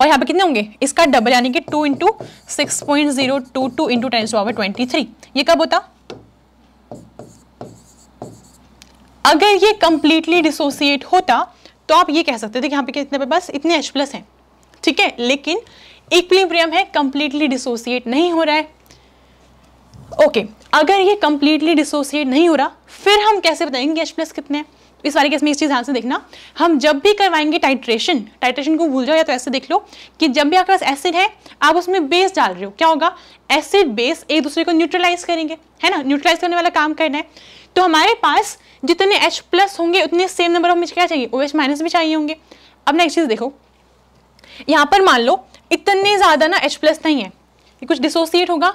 और यहाँ पे कितने होंगे इसका डबल यानी कि two into six point zero two two into ten to power twenty three ये कब होता अगर ये कंप्लीटली डिसोसिएट होता तो आप ये कह सकते थे कि यहाँ पे कितने पे बस इतने एच प्लस हैं ठीक है लेकिन इक्विलिब्रियम है कंप्लीटली डिसोसिएट नहीं हो रहा है ओके okay, अगर ये कंप्लीटली डिसोसिएट नहीं हो रहा फिर हम कैसे बताएंगे कि एच प्लस कितने हैं इस वाले केस में इस चीज़ ध्यान से देखना हम जब भी करवाएंगे टाइट्रेशन टाइट्रेशन को भूल जाओ या तो ऐसे देख लो कि जब भी आपके पास एसिड है आप उसमें बेस डाल रहे हो क्या होगा एसिड बेस एक दूसरे को न्यूट्रलाइज करेंगे है ना न्यूट्रलाइज करने वाला काम करना है तो हमारे पास जितने H प्लस होंगे उतने सेम नंबर ऑफ क्या चाहिए ओ OH माइनस भी चाहिए होंगे अब नेक्स्ट चीज़ देखो यहाँ पर मान लो इतने ज़्यादा ना H प्लस नहीं है ये कुछ डिसोसिएट होगा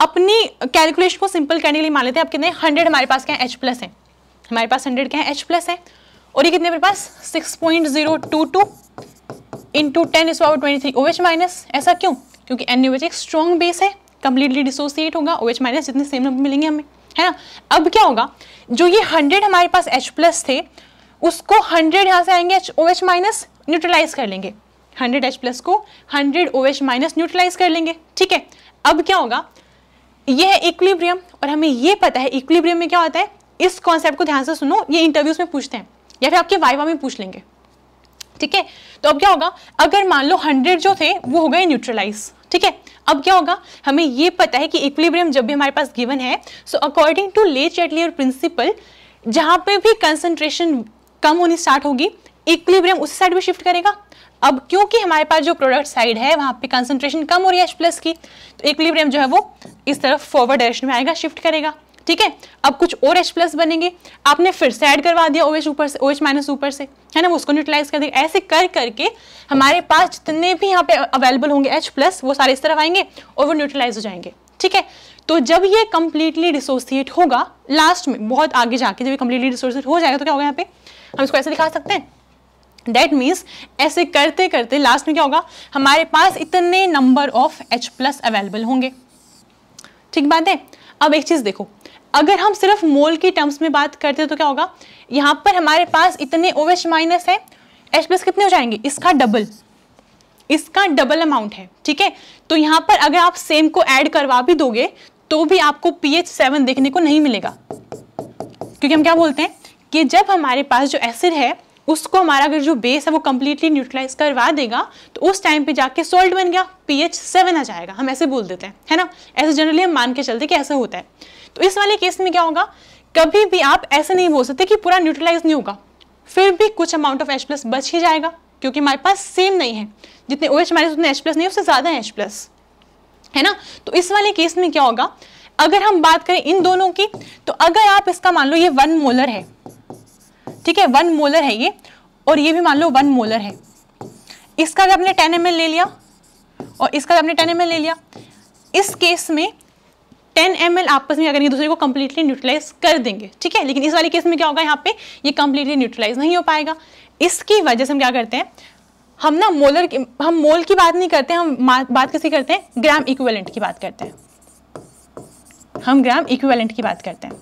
अपनी कैलकुलेशन को सिंपल करने के लिए मान लेते हैं अब कितने हंड्रेड हमारे पास क्या है एच प्लस है हमारे पास हंड्रेड क्या है एच प्लस है और ये कितने मेरे पास six point zero two two into ten is power twenty three O H minus ऐसा क्यों क्योंकि एन यू एच एक स्ट्रॉन्ग बेस है कंप्लीटली डिसोसिएट होगा ओ एच माइनस जितने सेम नंबर मिलेंगे हमें है ना अब क्या होगा जो ये हंड्रेड हमारे पास एच प्लस थे उसको हंड्रेड यहाँ से आएंगे H O H minus neutralize कर लेंगे हंड्रेड एच प्लस को hundred O H minus neutralize कर लेंगे ठीक है अब क्या होगा ये है इक्विलिब्रियम और हमें ये पता है इक्विलिब्रियम में क्या होता है इस कॉन्सेप्ट को ध्यान से सुनो ये इंटरव्यूज में पूछते हैं या फिर आपके वाइवा में पूछ लेंगे ठीक है तो अब क्या होगा अगर मान लो हंड्रेड जो थे वो हो गए न्यूट्रलाइज ठीक है अब क्या होगा हमें ये पता है कि इक्विलिब्रियम जब भी हमारे पास गिवन है सो अकॉर्डिंग टू ले चेटलियर प्रिंसिपल जहाँ पे भी कंसंट्रेशन कम होनी स्टार्ट होगी इक्विलिब्रियम उस साइड भी शिफ्ट करेगा अब क्योंकि हमारे पास जो प्रोडक्ट साइड है वहाँ पे कंसंट्रेशन कम हो रही है एच प्लस की तो इक्विलिब्रियम जो है वो इस तरफ फॉरवर्ड डायरेक्शन में आएगा शिफ्ट करेगा ठीक है अब कुछ और एच प्लस बनेंगे आपने फिर से ऐड करवा दिया ओ एच ऊपर से ओ एच माइनस ऊपर से है ना वो उसको न्यूट्रलाइज कर दिया ऐसे कर करके हमारे पास जितने भी यहाँ पे अवेलेबल होंगे एच प्लस वो सारे इस तरफ आएंगे और वो न्यूट्रलाइज हो जाएंगे ठीक है तो जब ये कम्प्लीटली डिसोसिएट होगा लास्ट में बहुत आगे जाके जब ये कम्प्लीटली डिसोसिएट हो जाएगा तो क्या होगा यहाँ पे हम इसको ऐसे दिखा सकते हैं दैट मीन्स ऐसे करते करते लास्ट में क्या होगा हमारे पास इतने number of H plus available होंगे ठीक बात है अब एक चीज़ देखो अगर हम सिर्फ मोल की टर्म्स में बात करते हैं तो क्या होगा यहाँ पर हमारे पास इतने ओ एच माइनस है एच प्लस कितने हो जाएंगे इसका डबल इसका डबल अमाउंट है ठीक है तो यहाँ पर अगर आप सेम को ऐड करवा भी दोगे तो भी आपको पी एच सेवन देखने को नहीं मिलेगा क्योंकि हम क्या बोलते हैं कि जब हमारे पास जो एसिड है उसको हमारा अगर जो बेस है वो कम्प्लीटली न्यूट्रलाइज करवा देगा तो उस टाइम पे जाके सोल्ट बन गया पीएच सेवन आ जाएगा हम ऐसे बोल देते हैं है ना ऐसे जनरली हम मान के चलते कि ऐसा होता है तो इस वाले केस में क्या होगा कभी भी आप ऐसे नहीं बोल सकते कि पूरा न्यूट्रलाइज नहीं होगा फिर भी कुछ अमाउंट ऑफ एच प्लस बच ही जाएगा क्योंकि हमारे पास सेम नहीं है जितने ओ एच माइनस उतने एच प्लस नहीं उससे ज़्यादा है एच प्लस है ना तो इस वाले केस में क्या होगा अगर हम बात करें इन दोनों की तो अगर आप इसका मान लो ये वन मोलर है ठीक है वन मोलर है ये और ये भी मान लो वन मोलर है इसका भी आपने टेन एम ले लिया और इसका भी आपने टेन एम ले लिया इस केस में टेन एम आपस में अगर ये दूसरे को कम्प्लीटली न्यूट्रलाइज कर देंगे ठीक है लेकिन इस वाले केस में क्या होगा यहाँ पे ये कम्प्लीटली न्यूट्रलाइज नहीं हो पाएगा इसकी वजह से हम क्या करते हैं हम ना मोलर की हम मोल की बात नहीं करते हम बात किसी करते हैं ग्राम इक्विवेलेंट की बात करते हैं हम ग्राम इक्विवेलेंट की बात करते हैं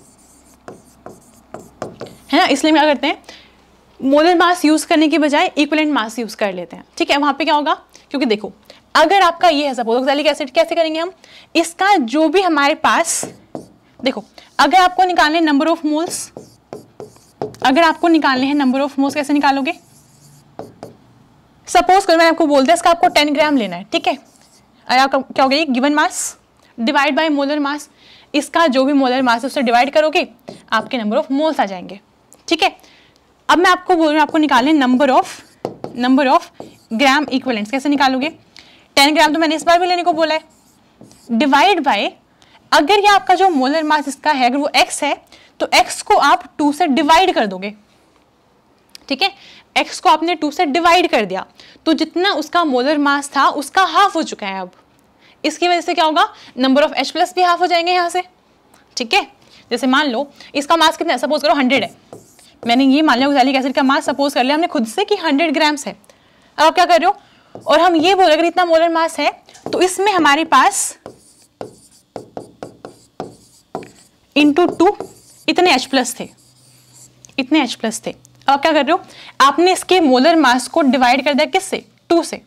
है ना इसलिए हम क्या करते हैं मोलर मास यूज़ करने के बजाय इक्वलेंट मास यूज़ कर लेते हैं ठीक है वहाँ पे क्या होगा क्योंकि देखो अगर आपका ये है सपोज ऑक्सैलिक एसिड कैसे करेंगे हम इसका जो भी हमारे पास देखो अगर आपको निकालने नंबर ऑफ मोल्स अगर आपको निकालने हैं नंबर ऑफ मोल्स कैसे निकालोगे सपोज करो मैं आपको बोल दिया इसका आपको टेन ग्राम लेना है ठीक है अरे आपका क्या हो गया given mass divide by molar mass इसका जो भी मोलर मास है उससे डिवाइड करोगे आपके नंबर ऑफ मोल्स आ जाएंगे ठीक है अब मैं आपको बोल रहा हूँ आपको निकालें number of number of gram equivalents कैसे निकालोगे टेन ग्राम तो मैंने इस बार भी लेने को बोला है डिवाइड बाय अगर ये आपका जो मोलर मास इसका है अगर वो एक्स है तो एक्स को आप टू से डिवाइड कर दोगे ठीक है एक्स को आपने टू से डिवाइड कर दिया तो जितना उसका मोलर मास था उसका हाफ हो चुका है अब इसकी वजह से क्या होगा नंबर ऑफ एच प्लस भी हाफ हो जाएंगे यहाँ से ठीक है जैसे मान लो इसका मास कितना है सपोज करो हंड्रेड है मैंने ये मान लिया उजालिक एसिड का मास सपोज कर लिया हमने खुद से कि हंड्रेड ग्राम्स है अब आप क्या कर रहे हो और हम ये बोल रहे अगर इतना मोलर मास है तो इसमें हमारे पास इंटू टू इतने एच प्लस थे इतने एच प्लस थे अब क्या कर रहे हो आपने इसके मोलर मास को डिवाइड कर दिया किससे टू से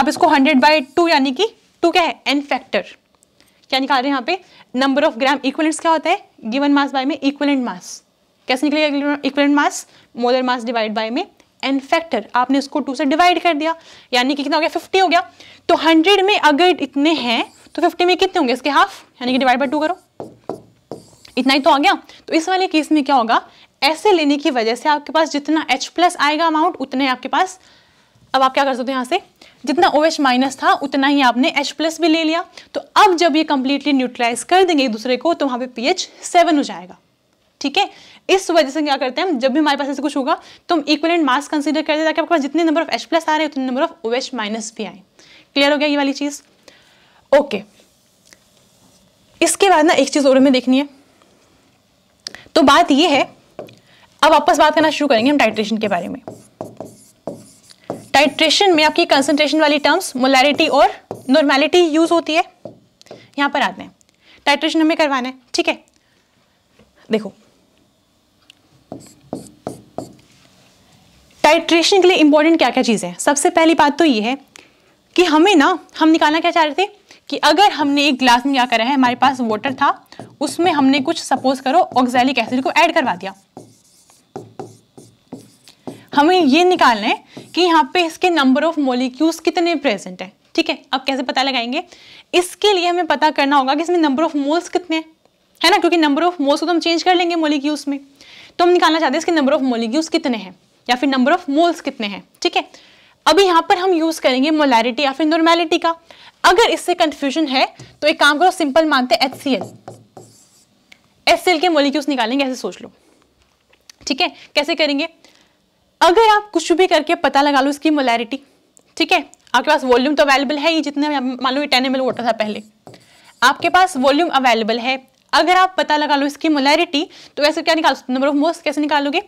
आप इसको हंड्रेड बाई टू यानी कि टू क्या है एन फैक्टर क्या निकाल रहे हैं यहाँ पे नंबर ऑफ ग्राम इक्वलेंट्स क्या होता है गिवन मास बाय में इक्वलेंट मास कैसे निकलेगा equivalent mass molar mass divide by में एन फैक्टर आपने इसको टू से डिवाइड कर दिया यानी कि कितना हो गया फिफ्टी हो गया तो हंड्रेड में अगर इतने हैं तो फिफ्टी में कितने होंगे इसके हाफ यानी कि डिवाइड बाई टू करो इतना ही तो आ गया तो इस वाले केस में क्या होगा ऐसे लेने की वजह से आपके पास जितना एच प्लस आएगा अमाउंट उतने आपके पास अब आप क्या कर सकते हो यहाँ से जितना ओ एच माइनस था उतना ही आपने एच प्लस भी ले लिया तो अब जब ये कंप्लीटली न्यूट्रलाइज कर देंगे एक दूसरे को तो वहाँ पे पी एच सेवन हो जाएगा ठीक है इस वजह से क्या करते हैं हम जब भी हमारे पास ऐसे कुछ होगा तो हम इक्वलेंट मास कंसिडर करते हैं ताकि आपके पास जितने नंबर ऑफ एच प्लस आ रहे हैं उतने number of O H minus भी आए क्लियर हो गया ये वाली चीज़ ओके इसके बाद ना एक चीज़ और हमें देखनी है तो बात ये है अब वापस बात करना शुरू करेंगे हम टाइट्रेशन के बारे में टाइट्रेशन में आपकी कंसेंट्रेशन वाली टर्म्स मोलैरिटी और नॉर्मैलिटी यूज होती है यहां पर आते हैं टाइट्रेशन हमें करवाना है ठीक है देखो टाइट्रेशन के लिए इंपॉर्टेंट क्या क्या चीज़ें हैं सबसे पहली बात तो ये है कि हमें ना हम निकालना क्या चाह रहे थे कि अगर हमने एक ग्लास में क्या करा है हमारे पास वाटर था उसमें हमने कुछ सपोज करो ऑक्सैलिक एसिड को ऐड करवा दिया हमें ये निकालना है कि यहाँ पे इसके नंबर ऑफ मोलिक्यूल्स कितने प्रेजेंट हैं ठीक है अब कैसे पता लगाएंगे इसके लिए हमें पता करना होगा कि इसमें नंबर ऑफ मोल्स कितने हैं है ना क्योंकि नंबर ऑफ मोल्स को तो हम चेंज कर लेंगे मोलिक्यूल्स में तो हम निकालना चाहते हैं इसके नंबर ऑफ मोलिक्यूल्स कितने हैं या फिर नंबर ऑफ मोल्स कितने हैं ठीक है अब यहाँ पर हम यूज करेंगे मोलैरिटी या फिर नॉर्मैलिटी का अगर इससे कंफ्यूजन है तो एक काम करो सिंपल मानते H C L H C L के मोलिक्यूल्स निकालेंगे ऐसे सोच लो ठीक है कैसे करेंगे अगर आप कुछ भी करके पता लगा लो इसकी मोलैरिटी ठीक है आपके पास वॉल्यूम तो अवेलेबल है ही जितने मान लो टेन एम वाटर था पहले आपके पास वॉल्यूम अवेलेबल है अगर आप पता लगा लो इसकी मोलैरिटी तो ऐसे क्या निकाल नंबर ऑफ मोल्स कैसे निकालोगे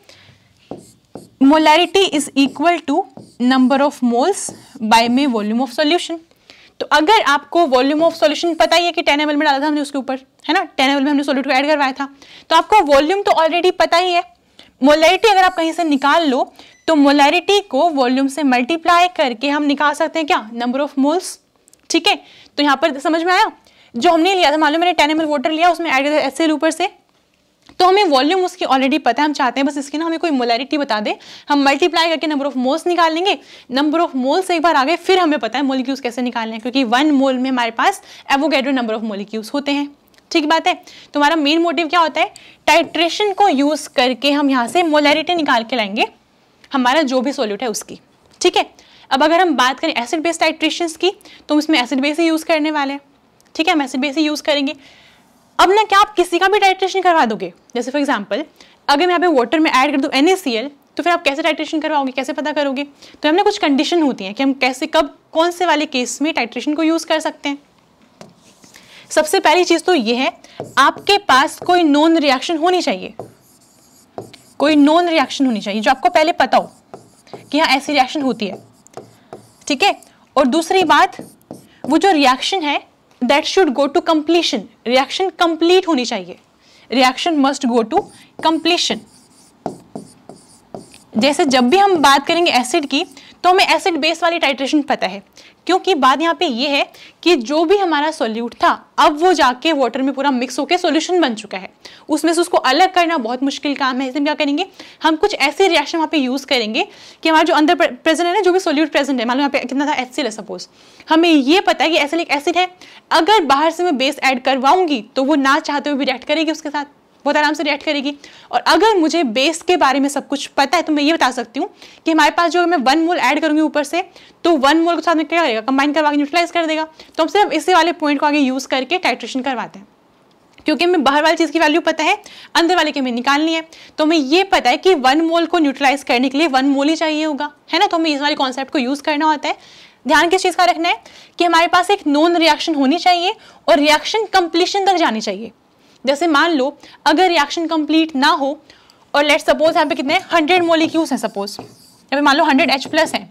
molarity is equal to number of moles by मे वॉल्यूम ऑफ सॉल्यूशन तो अगर आपको वॉल्यूम ऑफ सॉल्यूशन पता ही है कि टेन एम में डाला था हमने उसके ऊपर है ना टेन एम में हमने सोल्यूट को ऐड करवाया था तो आपको वॉल्यूम तो ऑलरेडी पता ही है मोलैरिटी अगर आप कहीं से निकाल लो तो मोलैरिटी को वॉल्यूम से मल्टीप्लाई करके हम निकाल सकते हैं क्या नंबर ऑफ मोल्स ठीक है तो यहाँ पर समझ में आया जो हमने लिया था मालूम मैंने टेन एम वाटर लिया उसमें ऐड किया था ऊपर से तो हमें वॉल्यूम उसकी ऑलरेडी पता है हम चाहते हैं बस इसकी ना हमें कोई मोलैरिटी बता दे हम मल्टीप्लाई करके नंबर ऑफ मोल्स निकाल लेंगे नंबर ऑफ मोल्स एक बार आ गए फिर हमें पता है मोलिक्यूल्स कैसे निकालने हैं क्योंकि वन मोल में हमारे पास एवोगेड्रो नंबर ऑफ मोलिक्यूल्स होते हैं ठीक बात है तुम्हारा मेन मोटिव क्या होता है टाइट्रेशन को यूज करके हम यहाँ से मोलैरिटी निकाल के लाएंगे हमारा जो भी सोल्यूट है उसकी ठीक है अब अगर हम बात करें एसिड बेस टाइट्रेशन की तो इसमें एसिड बेस ही यूज़ करने वाले हैं ठीक है हम एसिड बेस ही यूज़ करेंगे अब ना क्या आप किसी का भी टाइट्रेशन करवा दोगे जैसे फॉर एग्जाम्पल अगर मैं यहाँ वाटर में ऐड कर दूँ एन तो फिर आप कैसे टाइट्रेशन करवाओगे कैसे पता करोगे तो हमने कुछ कंडीशन होती हैं कि हम कैसे कब कौन से वाले केस में टाइट्रेशन को यूज़ कर सकते हैं सबसे पहली चीज़ तो ये है आपके पास कोई नॉन रिएक्शन होनी चाहिए कोई नॉन रिएक्शन होनी चाहिए जो आपको पहले पता हो कि हाँ ऐसी रिएक्शन होती है ठीक है और दूसरी बात वो जो रिएक्शन है that should go to completion reaction complete होनी चाहिए reaction must go to completion जैसे जब भी हम बात करेंगे एसिड की तो हमें एसिड बेस वाली टाइट्रेशन पता है क्योंकि बात यहाँ पे ये है कि जो भी हमारा सोल्यूट था अब वो जाके वाटर में पूरा मिक्स होकर सोल्यूशन बन चुका है उसमें से उसको अलग करना बहुत मुश्किल काम है इसमें क्या करेंगे हम कुछ ऐसे रिएक्शन वहाँ पे यूज़ करेंगे कि हमारा जो अंदर प्रेजेंट है ना जो भी सोल्यूट प्रेजेंट है मान लो यहाँ पे कितना था एसिल है सपोज हमें ये पता है कि एसिड एक एसिड है अगर बाहर से मैं बेस एड करवाऊंगी तो वो ना चाहते हुए भी रिएक्ट करेगी उसके साथ बहुत आराम से रिएक्ट करेगी और अगर मुझे बेस के बारे में सब कुछ पता है तो मैं ये बता सकती हूँ कि हमारे पास जो मैं वन मोल ऐड करूँगी ऊपर से तो वन मोल के साथ में क्या करेगा कंबाइन करवा के न्यूट्रलाइज कर देगा तो हम सिर्फ इसी वाले पॉइंट को आगे यूज़ करके टाइट्रेशन करवाते हैं क्योंकि हमें बाहर वाली चीज़ की वैल्यू पता है अंदर वाले की हमें निकालनी है तो हमें ये पता है कि वन मोल को न्यूट्रलाइज करने के लिए वन मोल ही चाहिए होगा है ना तो हमें इस वाले कॉन्सेप्ट को यूज़ करना होता है ध्यान किस चीज़ का रखना है कि हमारे पास एक नॉन रिएक्शन होनी चाहिए और रिएक्शन कंप्लीशन तक जानी चाहिए जैसे मान लो अगर रिएक्शन कंप्लीट ना हो और लेट सपोज यहाँ पे कितने हंड्रेड मोलिक्यूल्स हैं सपोज यहाँ पे मान लो हंड्रेड एच प्लस हैं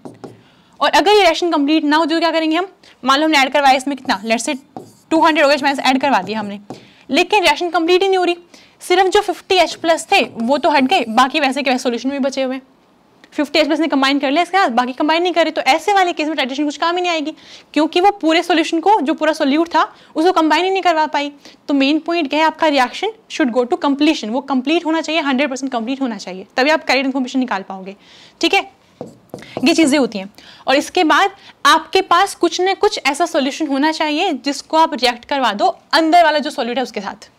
और अगर ये रिएक्शन कंप्लीट ना हो तो क्या करेंगे हम मान लो हमने ऐड करवाया इसमें कितना लेट से two hundred OH minus add करवा दिया हमने लेकिन रिएक्शन कंप्लीट ही नहीं हो रही सिर्फ जो फिफ्टी एच प्लस थे वो तो हट गए बाकी वैसे के वैसे सोल्यूशन भी बचे हुए हैं फिफ्टी एच ने कंबाइन कर लिया इसके बाद बाकी कंबाइन नहीं करे तो ऐसे वाले केस में ट्रेडिशन कुछ काम ही नहीं आएगी क्योंकि वो पूरे सोल्यूशन को जो पूरा सोल्यूट था उसको कंबाइन ही नहीं करवा पाई तो मेन पॉइंट क्या है आपका reaction should go to completion वो कंप्लीट होना चाहिए हंड्रेड परसेंट कंप्लीट होना चाहिए तभी आप करेक्ट इन्फॉर्मेशन निकाल पाओगे ठीक है ये चीज़ें होती हैं और इसके बाद आपके पास कुछ ना कुछ ऐसा सॉल्यूशन होना चाहिए जिसको आप रिएक्ट करवा दो अंदर वाला जो सॉल्यूट है उसके साथ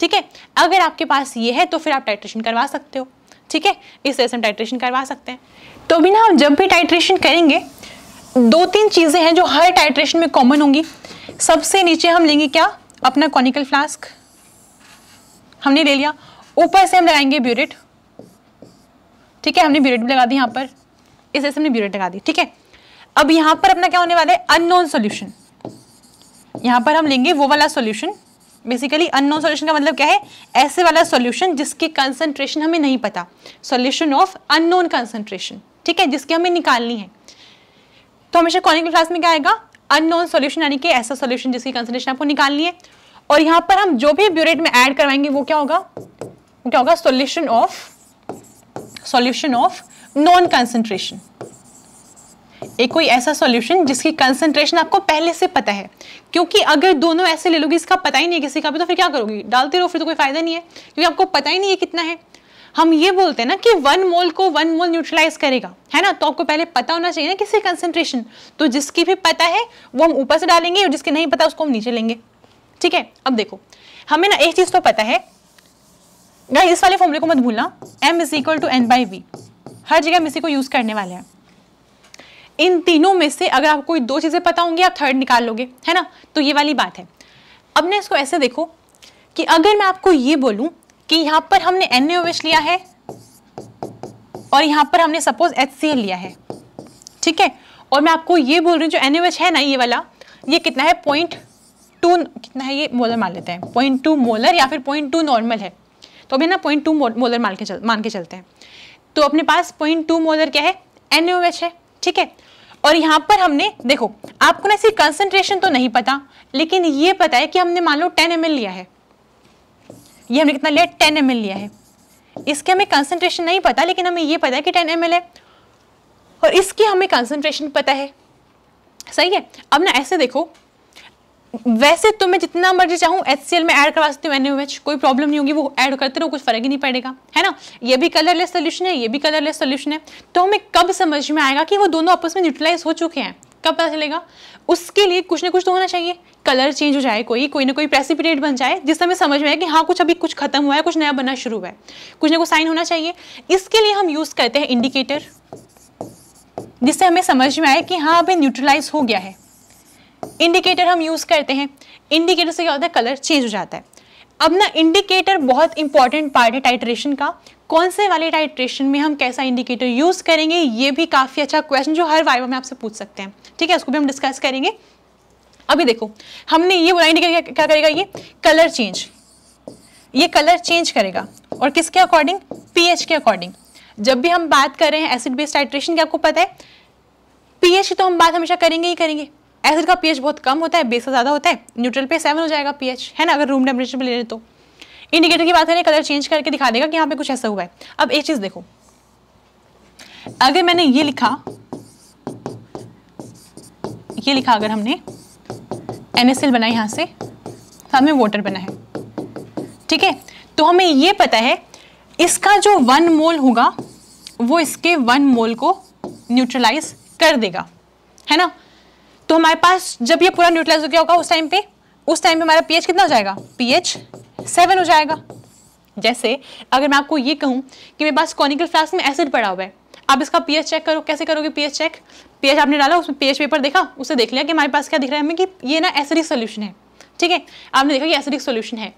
ठीक है अगर आपके पास ये है तो फिर आप टाइट्रेशन करवा सकते हो ठीक है इस तरह से हम टाइट्रेशन करवा सकते हैं तो अभी ना हम जब भी टाइट्रेशन करेंगे दो तीन चीज़ें हैं जो हर टाइट्रेशन में कॉमन होंगी सबसे नीचे हम लेंगे क्या अपना कॉनिकल फ्लास्क हमने ले लिया ऊपर से हम लगाएंगे ब्यूरेट ठीक है हमने ब्यूरेट भी लगा दी यहाँ पर इस तरह से हमने ब्यूरेट लगा दी ठीक है अब यहाँ पर अपना क्या होने वाला है अननोन सोल्यूशन यहाँ पर हम लेंगे वो वाला सोल्यूशन बेसिकली अननोन सॉल्यूशन का मतलब क्या है ऐसे वाला सॉल्यूशन जिसकी कंसंट्रेशन हमें नहीं पता सॉल्यूशन ऑफ अननोन कंसंट्रेशन ठीक है जिसकी हमें निकालनी है तो हमेशा कॉनिकल क्लास में क्या आएगा अननोन सॉल्यूशन यानी कि ऐसा सॉल्यूशन जिसकी कंसंट्रेशन आपको निकालनी है और यहां पर हम जो भी ब्यूरेट में ऐड करवाएंगे वो क्या होगा वो क्या होगा solution of solution of known concentration एक कोई ऐसा सॉल्यूशन जिसकी कंसंट्रेशन आपको पहले से पता है क्योंकि अगर दोनों ऐसे ले लोगे इसका पता ही नहीं है किसी का भी तो फिर क्या करोगी डालते रहो फिर तो कोई फायदा नहीं है क्योंकि आपको पता ही नहीं है कितना है हम ये बोलते हैं ना कि वन मोल को वन मोल न्यूट्रलाइज करेगा है ना तो आपको पहले पता होना चाहिए ना किसी कंसेंट्रेशन तो जिसकी भी पता है वो हम ऊपर से डालेंगे और जिसके नहीं पता उसको हम नीचे लेंगे ठीक है अब देखो हमें ना एक चीज तो पता है इस वाले फॉर्मूले को मत भूलना M is equal to N by V हर जगह हम इसी को यूज करने वाले हैं इन तीनों में से अगर आपको दो चीज़ें पता होंगी आप थर्ड निकाल लोगे है ना तो ये वाली बात है अब ना इसको ऐसे देखो कि अगर मैं आपको ये बोलूं कि यहाँ पर हमने एन लिया है और यहाँ पर हमने सपोज एच लिया है ठीक है और मैं आपको ये बोल रही हूँ जो एन है ना ये वाला ये कितना है पॉइंट टू कितना है ये मोलर मान लेते हैं पॉइंट टू मोलर या फिर पॉइंट टू नॉर्मल है तो अभी ना पॉइंट टू मोलर मान के चल मान के चलते हैं तो अपने पास पॉइंट टू मोलर क्या है एन है ठीक है और यहाँ पर हमने देखो आपको ना इसकी कंसेंट्रेशन तो नहीं पता लेकिन ये पता है कि हमने मान लो टेन एम लिया है ये हमने कितना लिया टेन एम लिया है इसके हमें कंसेंट्रेशन नहीं पता लेकिन हमें ये पता है कि टेन एम है और इसकी हमें कंसेंट्रेशन पता है सही है अब ना ऐसे देखो वैसे तो मैं जितना मर्जी चाहूँ एच में ऐड करवा सकती हूँ एन कोई प्रॉब्लम नहीं होगी वो ऐड करते रहो कुछ फर्क ही नहीं पड़ेगा है ना ये भी कलरलेस सोल्यूशन है ये भी कलरलेस सोल्यूशन है तो हमें कब समझ में आएगा कि वो दोनों आपस में न्यूट्रलाइज हो चुके हैं कब पता चलेगा उसके लिए कुछ ना कुछ तो होना चाहिए कलर चेंज हो जाए कोई कोई ना कोई प्रेसिपिटेट बन जाए जिससे हमें समझ में आए कि हाँ कुछ अभी कुछ खत्म हुआ है कुछ नया बनना शुरू हुआ है कुछ ना कुछ साइन होना चाहिए इसके लिए हम यूज़ करते हैं इंडिकेटर जिससे हमें समझ में आए कि हाँ अभी न्यूट्रलाइज हो गया है इंडिकेटर हम यूज़ करते हैं इंडिकेटर से क्या होता है कलर चेंज हो जाता है अब ना इंडिकेटर बहुत इंपॉर्टेंट पार्ट है टाइट्रेशन का कौन से वाले टाइट्रेशन में हम कैसा इंडिकेटर यूज़ करेंगे ये भी काफ़ी अच्छा क्वेश्चन जो हर वाइवा में आपसे पूछ सकते हैं ठीक है उसको भी हम डिस्कस करेंगे अभी देखो हमने ये बोला इंडिकेटर क्या करेगा ये कलर चेंज ये कलर चेंज करेगा और किसके अकॉर्डिंग पीएच के अकॉर्डिंग जब भी हम बात कर रहे हैं एसिड बेस्ड टाइट्रेशन की आपको पता है पीएच की तो हम बात हमेशा करेंगे ही करेंगे एसिड का पीएच बहुत कम होता है बेस का ज़्यादा होता है न्यूट्रल पे सेवन हो जाएगा पीएच है ना अगर रूम टेम्परेचर पे ले लें तो इंडिकेटर की बात है ना कलर चेंज करके दिखा देगा कि यहाँ पे कुछ ऐसा हुआ है अब एक चीज़ देखो अगर मैंने ये लिखा ये लिखा अगर हमने एन एस एल बना यहाँ से सामने वाटर बना है ठीक है तो हमें ये पता है इसका जो वन मोल होगा वो इसके वन मोल को न्यूट्रलाइज कर देगा है ना तो हमारे पास जब ये पूरा न्यूट्रलाइज हो गया होगा उस टाइम पे उस टाइम पे हमारा पीएच कितना हो जाएगा पीएच सेवन हो जाएगा जैसे अगर मैं आपको ये कहूँ कि मेरे पास कॉनिकल फ्लास्क में एसिड पड़ा हुआ है आप इसका पीएच चेक करो कैसे करोगे पीएच चेक पीएच आपने डाला उसमें पीएच पेपर देखा उसे देख लिया कि हमारे पास क्या दिख रहा है हमें कि ये ना एसिडिक सोल्यूशन है ठीक है आपने देखा कि एसिडिक सोल्यूशन है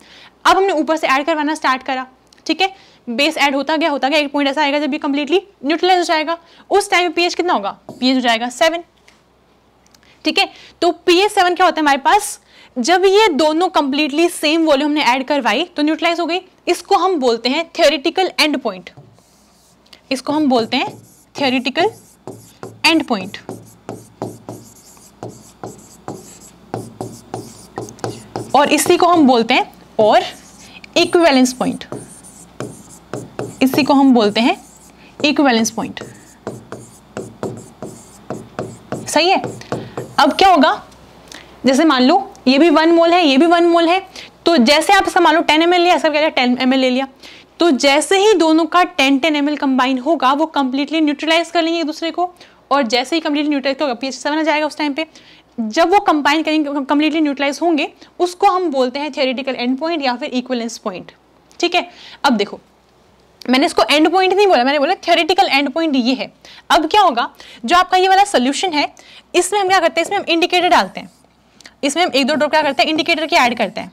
अब हमने ऊपर से ऐड करवाना स्टार्ट करा ठीक है बेस ऐड होता गया होता गया एक पॉइंट ऐसा आएगा जब यह कम्प्लीटली न्यूट्रलाइज हो जाएगा उस टाइम पीएच कितना होगा पीएच हो जाएगा सेवन ठीक है तो पी सेवन क्या होता है हमारे पास जब ये दोनों कंप्लीटली सेम वॉल्यूम ने ऐड करवाई तो न्यूट्रलाइज हो गई इसको हम बोलते हैं थियोरिटिकल एंड पॉइंट इसको हम बोलते हैं थियोरिटिकल एंड पॉइंट और इसी को हम बोलते हैं और इक्विवेलेंस पॉइंट इसी को हम बोलते हैं इक्विवेलेंस पॉइंट सही है अब क्या होगा जैसे मान लो ये भी वन मोल है ये भी वन मोल है तो जैसे आप इसका मान लो टेन एम लिया क्या टेन एम ले लिया तो जैसे ही दोनों का टेन टेन एम कंबाइन होगा वो कंप्लीटली न्यूट्रलाइज कर लेंगे एक दूसरे को और जैसे ही कंप्लीटली न्यूट्रलाइज होगा पी एच सेवन आ जाएगा उस टाइम पे जब वो कंबाइन करेंगे कंप्लीटली न्यूट्रलाइज होंगे उसको हम बोलते हैं थियोरिटिकल एंड पॉइंट या फिर इक्वलेंस पॉइंट ठीक है अब देखो मैंने इसको एंड पॉइंट नहीं बोला मैंने बोला थियोरिटिकल एंड पॉइंट ये है अब क्या होगा जो आपका ये वाला सोल्यूशन है इसमें हम क्या करते हैं इसमें हम इंडिकेटर डालते हैं इसमें हम एक दो ड्रॉप क्या करते हैं इंडिकेटर के ऐड करते हैं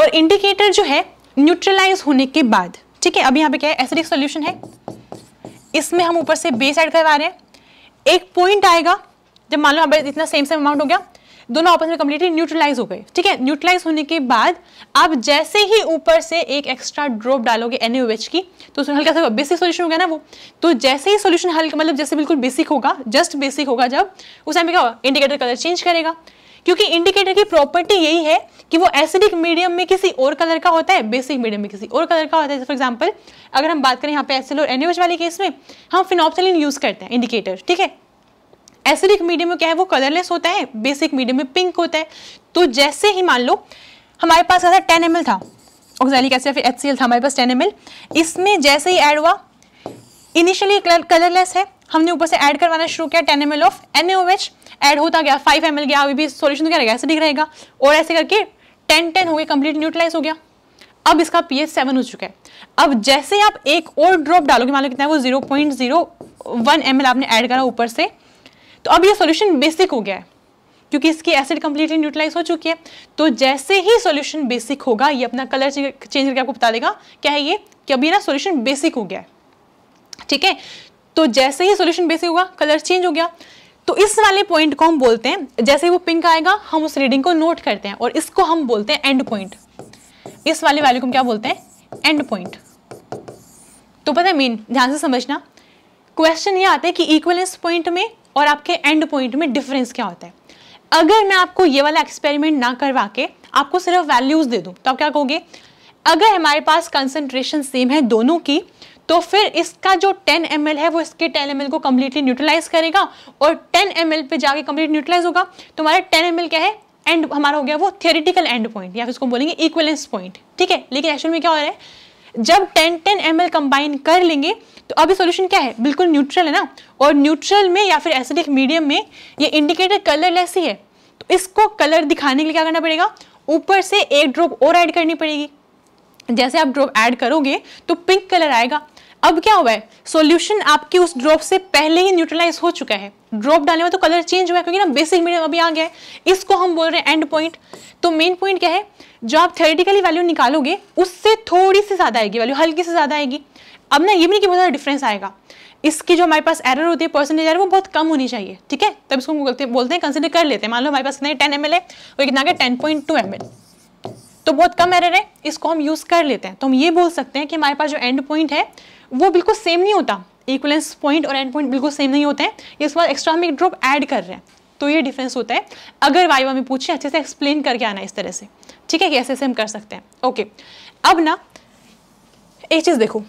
और इंडिकेटर जो है न्यूट्रलाइज होने के बाद ठीक है अब यहाँ पे क्या है एसिडिक सोल्यूशन है इसमें हम ऊपर से बेस ऐड करवा रहे हैं एक पॉइंट आएगा जब मान लो हमारे इतना सेम सेम अमाउंट हो गया दोनों आपस में कंप्लीटली न्यूट्रलाइज हो गए ठीक है न्यूट्रलाइज होने के बाद आप जैसे ही ऊपर से एक एक्स्ट्रा ड्रॉप डालोगे एन की तो उसमें हल्का सा बेसिक सोल्यूशन होगा ना वो तो जैसे ही सोल्यूशन हल्का मतलब जैसे बिल्कुल बेसिक होगा जस्ट बेसिक होगा जब उस टाइम क्या होगा इंडिकेटर कलर चेंज करेगा क्योंकि इंडिकेटर की प्रॉपर्टी यही है कि वो एसिडिक मीडियम में किसी और कलर का होता है बेसिक मीडियम में किसी और कलर का होता है फॉर एग्जाम्पल अगर हम बात करें यहाँ पे एसिल और एनिवेज वाले केस में हम फिनोपथलिन यूज़ करते हैं इंडिकेटर ठीक है एसिडिक मीडियम में क्या है वो कलरलेस होता है बेसिक मीडियम में पिंक होता है तो जैसे ही मान लो हमारे पास ऐसा टेन एम था ऑक्सैलिक एसिड फिर एच था हमारे पास टेन एम इसमें जैसे ही ऐड हुआ इनिशियली कलरलेस है हमने ऊपर से ऐड करवाना शुरू किया ten M L of N H add होता गया फाइव एम गया अभी भी सोल्यूशन तो क्या रहेगा एसिडिक रहेगा और ऐसे करके टेन टेन हो गया कंप्लीट न्यूट्रलाइज हो गया अब इसका पी एच सेवन हो चुका है अब जैसे आप एक और ड्रॉप डालोगे मान लो कितना है वो zero point zero one M L आपने ऐड करा ऊपर से तो अब ये सॉल्यूशन बेसिक हो गया है क्योंकि इसकी एसिड कंप्लीटली न्यूट्रलाइज हो चुकी है तो जैसे ही सॉल्यूशन बेसिक होगा ये अपना कलर चेंज करके आपको बता देगा क्या है ये कि अभी ना सॉल्यूशन बेसिक हो गया है ठीक है तो जैसे ही सॉल्यूशन बेसिक होगा कलर चेंज हो गया तो इस वाले पॉइंट को हम बोलते हैं जैसे ही वो पिंक आएगा हम उस रीडिंग को नोट करते हैं और इसको हम बोलते हैं एंड पॉइंट इस वाले वैल्यू को हम क्या बोलते हैं एंड पॉइंट तो पता है मेन ध्यान से समझना क्वेश्चन ये आता है कि इक्वलेंस पॉइंट में और आपके एंड पॉइंट में डिफरेंस क्या होता है अगर मैं आपको ये वाला एक्सपेरिमेंट ना करवा के आपको सिर्फ वैल्यूज दे दूँ तो आप क्या कहोगे अगर हमारे पास कंसनट्रेशन सेम है दोनों की तो फिर इसका जो 10 एम है वो इसके 10 एम को कम्प्लीटली न्यूट्रलाइज करेगा और 10 एम पे जाके कम्प्लीट न्यूट्रलाइज होगा तो हमारा 10 एम क्या है एंड हमारा हो गया वो थियोरिटिकल एंड पॉइंट या फिर उसको बोलेंगे इक्वलेंस पॉइंट ठीक है लेकिन एक्चुअल में क्या हो रहा है जब 10 10 एम कंबाइन कर लेंगे तो अब सोल्यूशन सॉल्यूशन क्या है बिल्कुल न्यूट्रल है ना और न्यूट्रल में या फिर एसिडिक मीडियम में ये इंडिकेटर कलरलेस ही है तो इसको कलर दिखाने के लिए क्या करना पड़ेगा ऊपर से एक ड्रॉप और ऐड करनी पड़ेगी जैसे आप ड्रॉप ऐड करोगे तो पिंक कलर आएगा अब क्या हुआ है सॉल्यूशन आपके उस ड्रॉप से पहले ही न्यूट्रलाइज हो चुका है ड्रॉप डालने में तो कलर चेंज हुआ है क्योंकि ना बेसिक मीडियम अभी आ गया है इसको हम बोल रहे हैं एंड पॉइंट तो मेन पॉइंट क्या है जो आप थेरेटिकली वैल्यू निकालोगे उससे थोड़ी सी ज़्यादा आएगी वैल्यू हल्की से ज़्यादा आएगी अब ना ये भी नहीं कि बहुत ज़्यादा डिफरेंस आएगा इसकी जो हमारे पास एरर होती है परसेंटेज एरर वो बहुत कम होनी चाहिए ठीक है तब इसको बोलते हैं बोलते हैं कंसिडर कर लेते हैं मान लो हमारे पास कितना टेन एम है और कितना गया टेन पॉइंट टू एम तो बहुत कम एरर है इसको हम यूज़ कर लेते हैं तो हम ये बोल सकते हैं कि हमारे पास जो एंड पॉइंट है वो बिल्कुल सेम नहीं होता इक्वलेंस पॉइंट और एंड पॉइंट बिल्कुल सेम नहीं होते हैं इसके बाद एक्स्ट्रा हम एक ड्रॉप ऐड कर रहे हैं तो ये डिफरेंस होता है अगर वाइवा में पूछे अच्छे से एक्सप्लेन करके आना इस तरह से ठीक है कि ऐसे ऐसे हम कर सकते हैं ओके अब ना एक चीज़ देखो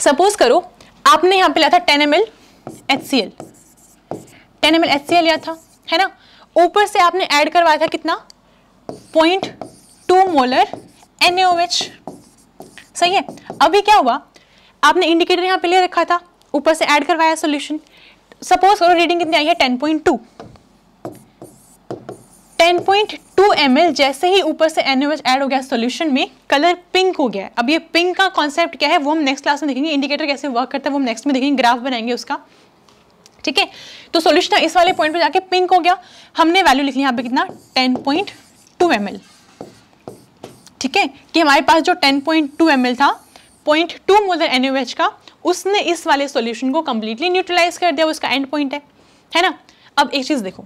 सपोज करो आपने यहाँ पे लिया था ten M L H C L ten M L H C L लिया था है ना ऊपर से आपने ऐड करवाया था कितना पॉइंट टू मोलर एन सही है अभी क्या हुआ आपने इंडिकेटर यहाँ पे ले रखा था ऊपर से ऐड करवाया सोल्यूशन सपोज करो रीडिंग कितनी आई है टेन पॉइंट टू 10.2 ml जैसे ही ऊपर से एन ऐड हो गया सॉल्यूशन में कलर पिंक हो गया अब ये पिंक का कॉन्सेप्ट क्या है वो हम नेक्स्ट क्लास में देखेंगे इंडिकेटर कैसे वर्क करता है वो हम नेक्स्ट में देखेंगे ग्राफ बनाएंगे उसका ठीक है तो सॉल्यूशन इस वाले पॉइंट पे जाके पिंक हो गया हमने वैल्यू लिख लिया यहाँ पे कितना 10.2 पॉइंट ठीक है कि हमारे पास जो टेन पॉइंट था पॉइंट टू मोलर का उसने इस वाले सोल्यूशन को कम्प्लीटली न्यूट्रलाइज कर दिया उसका एंड पॉइंट है है ना अब एक चीज़ देखो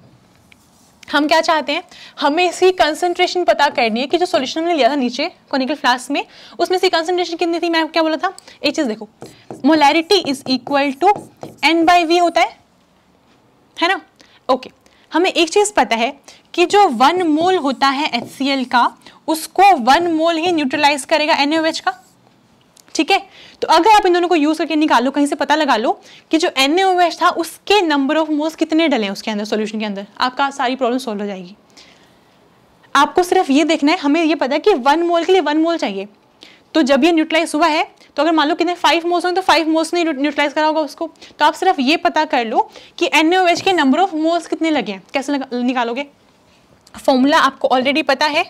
हम क्या चाहते हैं हमें इसकी कंसंट्रेशन पता करनी है कि जो सोल्यूशन हमने लिया था नीचे कॉनिकल फ्लास्क में उसमें से कंसंट्रेशन कितनी थी मैं क्या बोला था एक चीज़ देखो molarity is equal to N by V होता है है ना ओके okay. हमें एक चीज़ पता है कि जो वन मोल होता है एच का उसको वन मोल ही न्यूट्रलाइज करेगा एन का ठीक है तो अगर आप इन दोनों को यूज करके निकालो कहीं से पता लगा लो कि जो एन था उसके नंबर ऑफ मोल्स कितने डले हैं उसके अंदर सोल्यूशन के अंदर आपका सारी प्रॉब्लम सॉल्व हो जाएगी आपको सिर्फ ये देखना है हमें ये पता है कि वन मोल के लिए वन मोल चाहिए तो जब ये न्यूट्रलाइज हुआ है तो अगर मान लो कितने फाइव मोल्स होंगे तो फाइव मोल्स ने न्यूट्रलाइज करा होगा उसको तो आप सिर्फ ये पता कर लो कि एन के नंबर ऑफ मोल्स कितने लगे हैं कैसे निकालोगे फॉर्मूला आपको ऑलरेडी पता है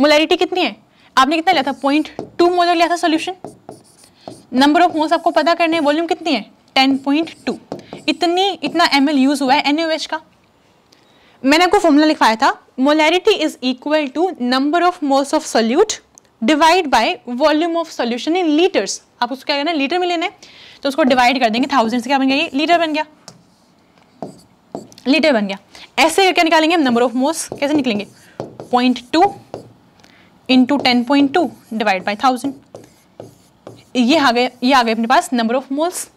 मोलैरिटी कितनी है आपने कितना लिया था पॉइंट टू मोलर लिया था सोल्यूशन नंबर ऑफ मोल्स आपको पता करने वॉल्यूम कितनी है टेन पॉइंट टू इतनी इतना एम एल यूज हुआ है एन का मैंने आपको फॉर्मूला लिखवाया था molarity is equal to number of moles of solute divide by volume of solution in litres आप उसको क्या करना है लीटर में लेना है तो उसको डिवाइड कर देंगे थाउजेंड से क्या बन गया ये लीटर बन गया लीटर बन गया ऐसे क्या निकालेंगे हम नंबर ऑफ मोल्स कैसे निकलेंगे point two into ten point two divide by thousand ये आ गए ये आ गए अपने पास नंबर ऑफ मोल्स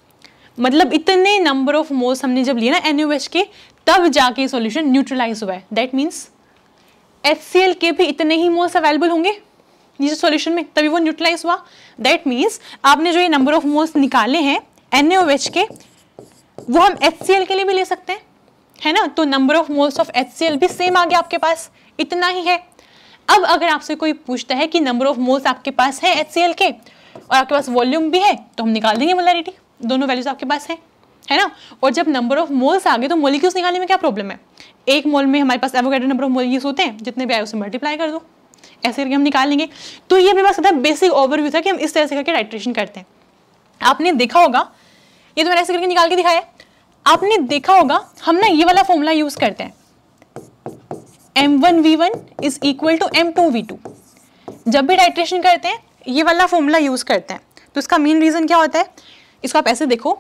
मतलब इतने नंबर ऑफ मोल्स हमने जब लिए ना एन के तब जाके सॉल्यूशन न्यूट्रलाइज हुआ है दैट मीन्स एच के भी इतने ही मोल्स अवेलेबल होंगे ये सॉल्यूशन में तभी वो न्यूट्रलाइज हुआ दैट मीन्स आपने जो ये नंबर ऑफ मोल्स निकाले हैं एन के वो हम एच के लिए भी ले सकते हैं है ना तो number of moles of H भी सेम आ गया आपके पास इतना ही है अब अगर आपसे कोई पूछता है कि नंबर ऑफ मोल्स आपके पास है एच के और आपके पास वॉल्यूम भी है तो हम निकाल देंगे मोलारिटी दोनों वैल्यूज आपके पास है है ना और जब नंबर ऑफ मोल्स आ गए तो मोलिक्यूल्स निकालने में क्या प्रॉब्लम है एक मोल में हमारे पास एवोगेडो नंबर ऑफ मोलिक्यूल्स होते हैं जितने भी आए उसे मल्टीप्लाई कर दो ऐसे करके हम निकाल लेंगे तो ये मेरे पास था बेसिक ओवरव्यू था कि हम इस तरह से करके राइट्रेशन करते हैं आपने देखा होगा ये तो मैंने ऐसे करके निकाल के दिखाया आपने देखा होगा हम ना ये वाला फॉर्मूला यूज़ करते हैं M one V one is equal to M two V two जब भी डाइट्रेशन करते हैं ये वाला फॉर्मूला यूज़ करते हैं तो इसका मेन रीज़न क्या होता है इसको आप ऐसे देखो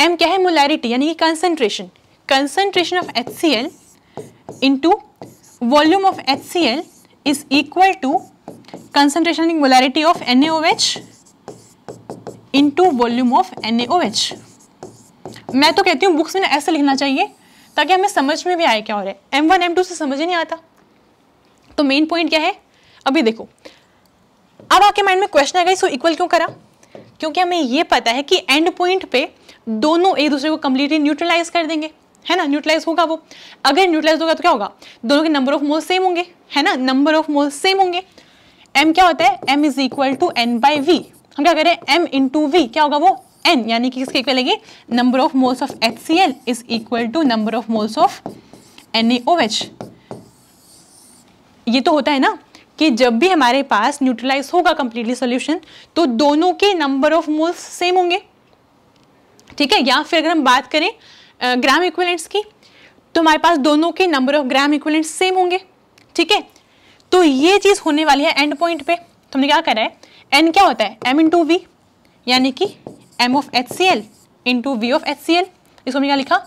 एम क्या है मोलैरिटी यानी कि concentration concentration of H C L into volume of H C L is equal to concentration in molarity of N A O H into volume of N A O H मैं तो कहती हूँ books में ना ऐसे लिखना चाहिए ताकि हमें समझ में भी आए क्या हो रहा है एम वन एम टू से समझ ही नहीं आता तो मेन पॉइंट क्या है अभी देखो अब आपके माइंड में क्वेश्चन आएगा इसको इक्वल क्यों करा क्योंकि हमें यह पता है कि एंड पॉइंट पे दोनों एक दूसरे को कम्प्लीटली न्यूट्रलाइज कर देंगे है ना न्यूट्रलाइज होगा वो अगर न्यूट्रलाइज होगा तो क्या होगा दोनों के नंबर ऑफ मोल सेम होंगे है ना नंबर ऑफ मोल सेम होंगे एम क्या होता है M is equal to N by V हम क्या करें एम इंटू वी क्या होगा वो एन यानी कि इसके इक्वल है number of moles of H C L is equal to number of moles of N ये तो होता है ना कि जब भी हमारे पास न्यूट्रलाइज होगा कंप्लीटली सॉल्यूशन तो दोनों के नंबर ऑफ मोल्स सेम होंगे ठीक है या फिर अगर हम बात करें ग्राम इक्वलेंट्स की तो हमारे पास दोनों के number of gram equivalents same होंगे ठीक है तो ये चीज़ होने वाली है एंड पॉइंट पे तो हमने क्या करा है एन क्या होता है एम इन टू वी यानी कि M of H C L into V of H C L इसको हमने क्या लिखा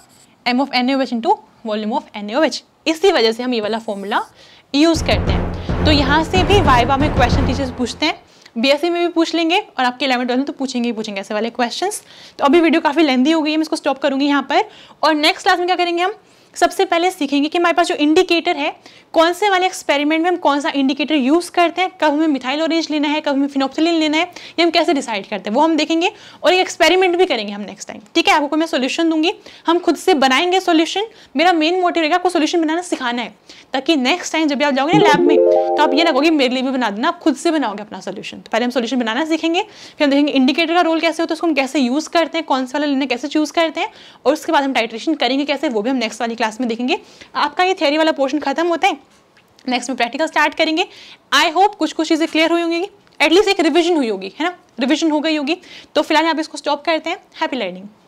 M of N O H into volume of N O H इसी वजह से हम ये वाला फॉर्मूला यूज़ करते हैं तो यहाँ से भी वाइवा में क्वेश्चन टीचर्स पूछते हैं बी e में भी पूछ लेंगे और आपके इलेवन ट्वेल्थ में तो पूछेंगे ही पूछेंगे ऐसे वाले क्वेश्चंस तो अभी वीडियो काफ़ी लेंदी हो गई है मैं इसको स्टॉप करूंगी यहाँ पर और नेक्स्ट क्लास में क्या करेंगे हम सबसे पहले सीखेंगे कि हमारे पास जो इंडिकेटर है कौन से वाले एक्सपेरिमेंट में हम कौन सा इंडिकेटर यूज़ करते हैं कब हमें मिथाइल ऑरेंज लेना है कब हमें फिनोक्सिलिन लेना है ये हम कैसे डिसाइड करते हैं वो हम देखेंगे और एक एक्सपेरिमेंट भी करेंगे हम नेक्स्ट टाइम ठीक है आपको मैं सोल्यूशन दूंगी हम खुद से बनाएंगे सोल्यूशन मेरा मेन मोटिव रहेगा आपको सोल्यूशन बनाना सिखाना है ताकि नेक्स्ट टाइम जब भी आप जाओगे ना लैब में तो आप ये ना कहोगे मेरे लिए भी बना देना आप खुद से बनाओगे अपना सोल्यूशन तो पहले हम सोल्यूशन बनाना सीखेंगे फिर हम देखेंगे इंडिकेटर का रोल कैसे होता है उसको हम कैसे यूज़ करते हैं कौन सा वाला लेना कैसे चूज़ करते हैं और उसके बाद हम टाइट्रेशन करेंगे कैसे वो भी हम नेक्स्ट वाली क्लास में देखेंगे आपका ये थ्योरी वाला पोर्शन खत्म होता है नेक्स्ट में प्रैक्टिकल स्टार्ट करेंगे आई होप कुछ कुछ चीज़ें क्लियर हुई होंगी एटलीस्ट एक रिविजन हुई होगी है ना रिविजन हो गई होगी तो फिलहाल आप इसको स्टॉप करते हैं हैप्पी लर्निंग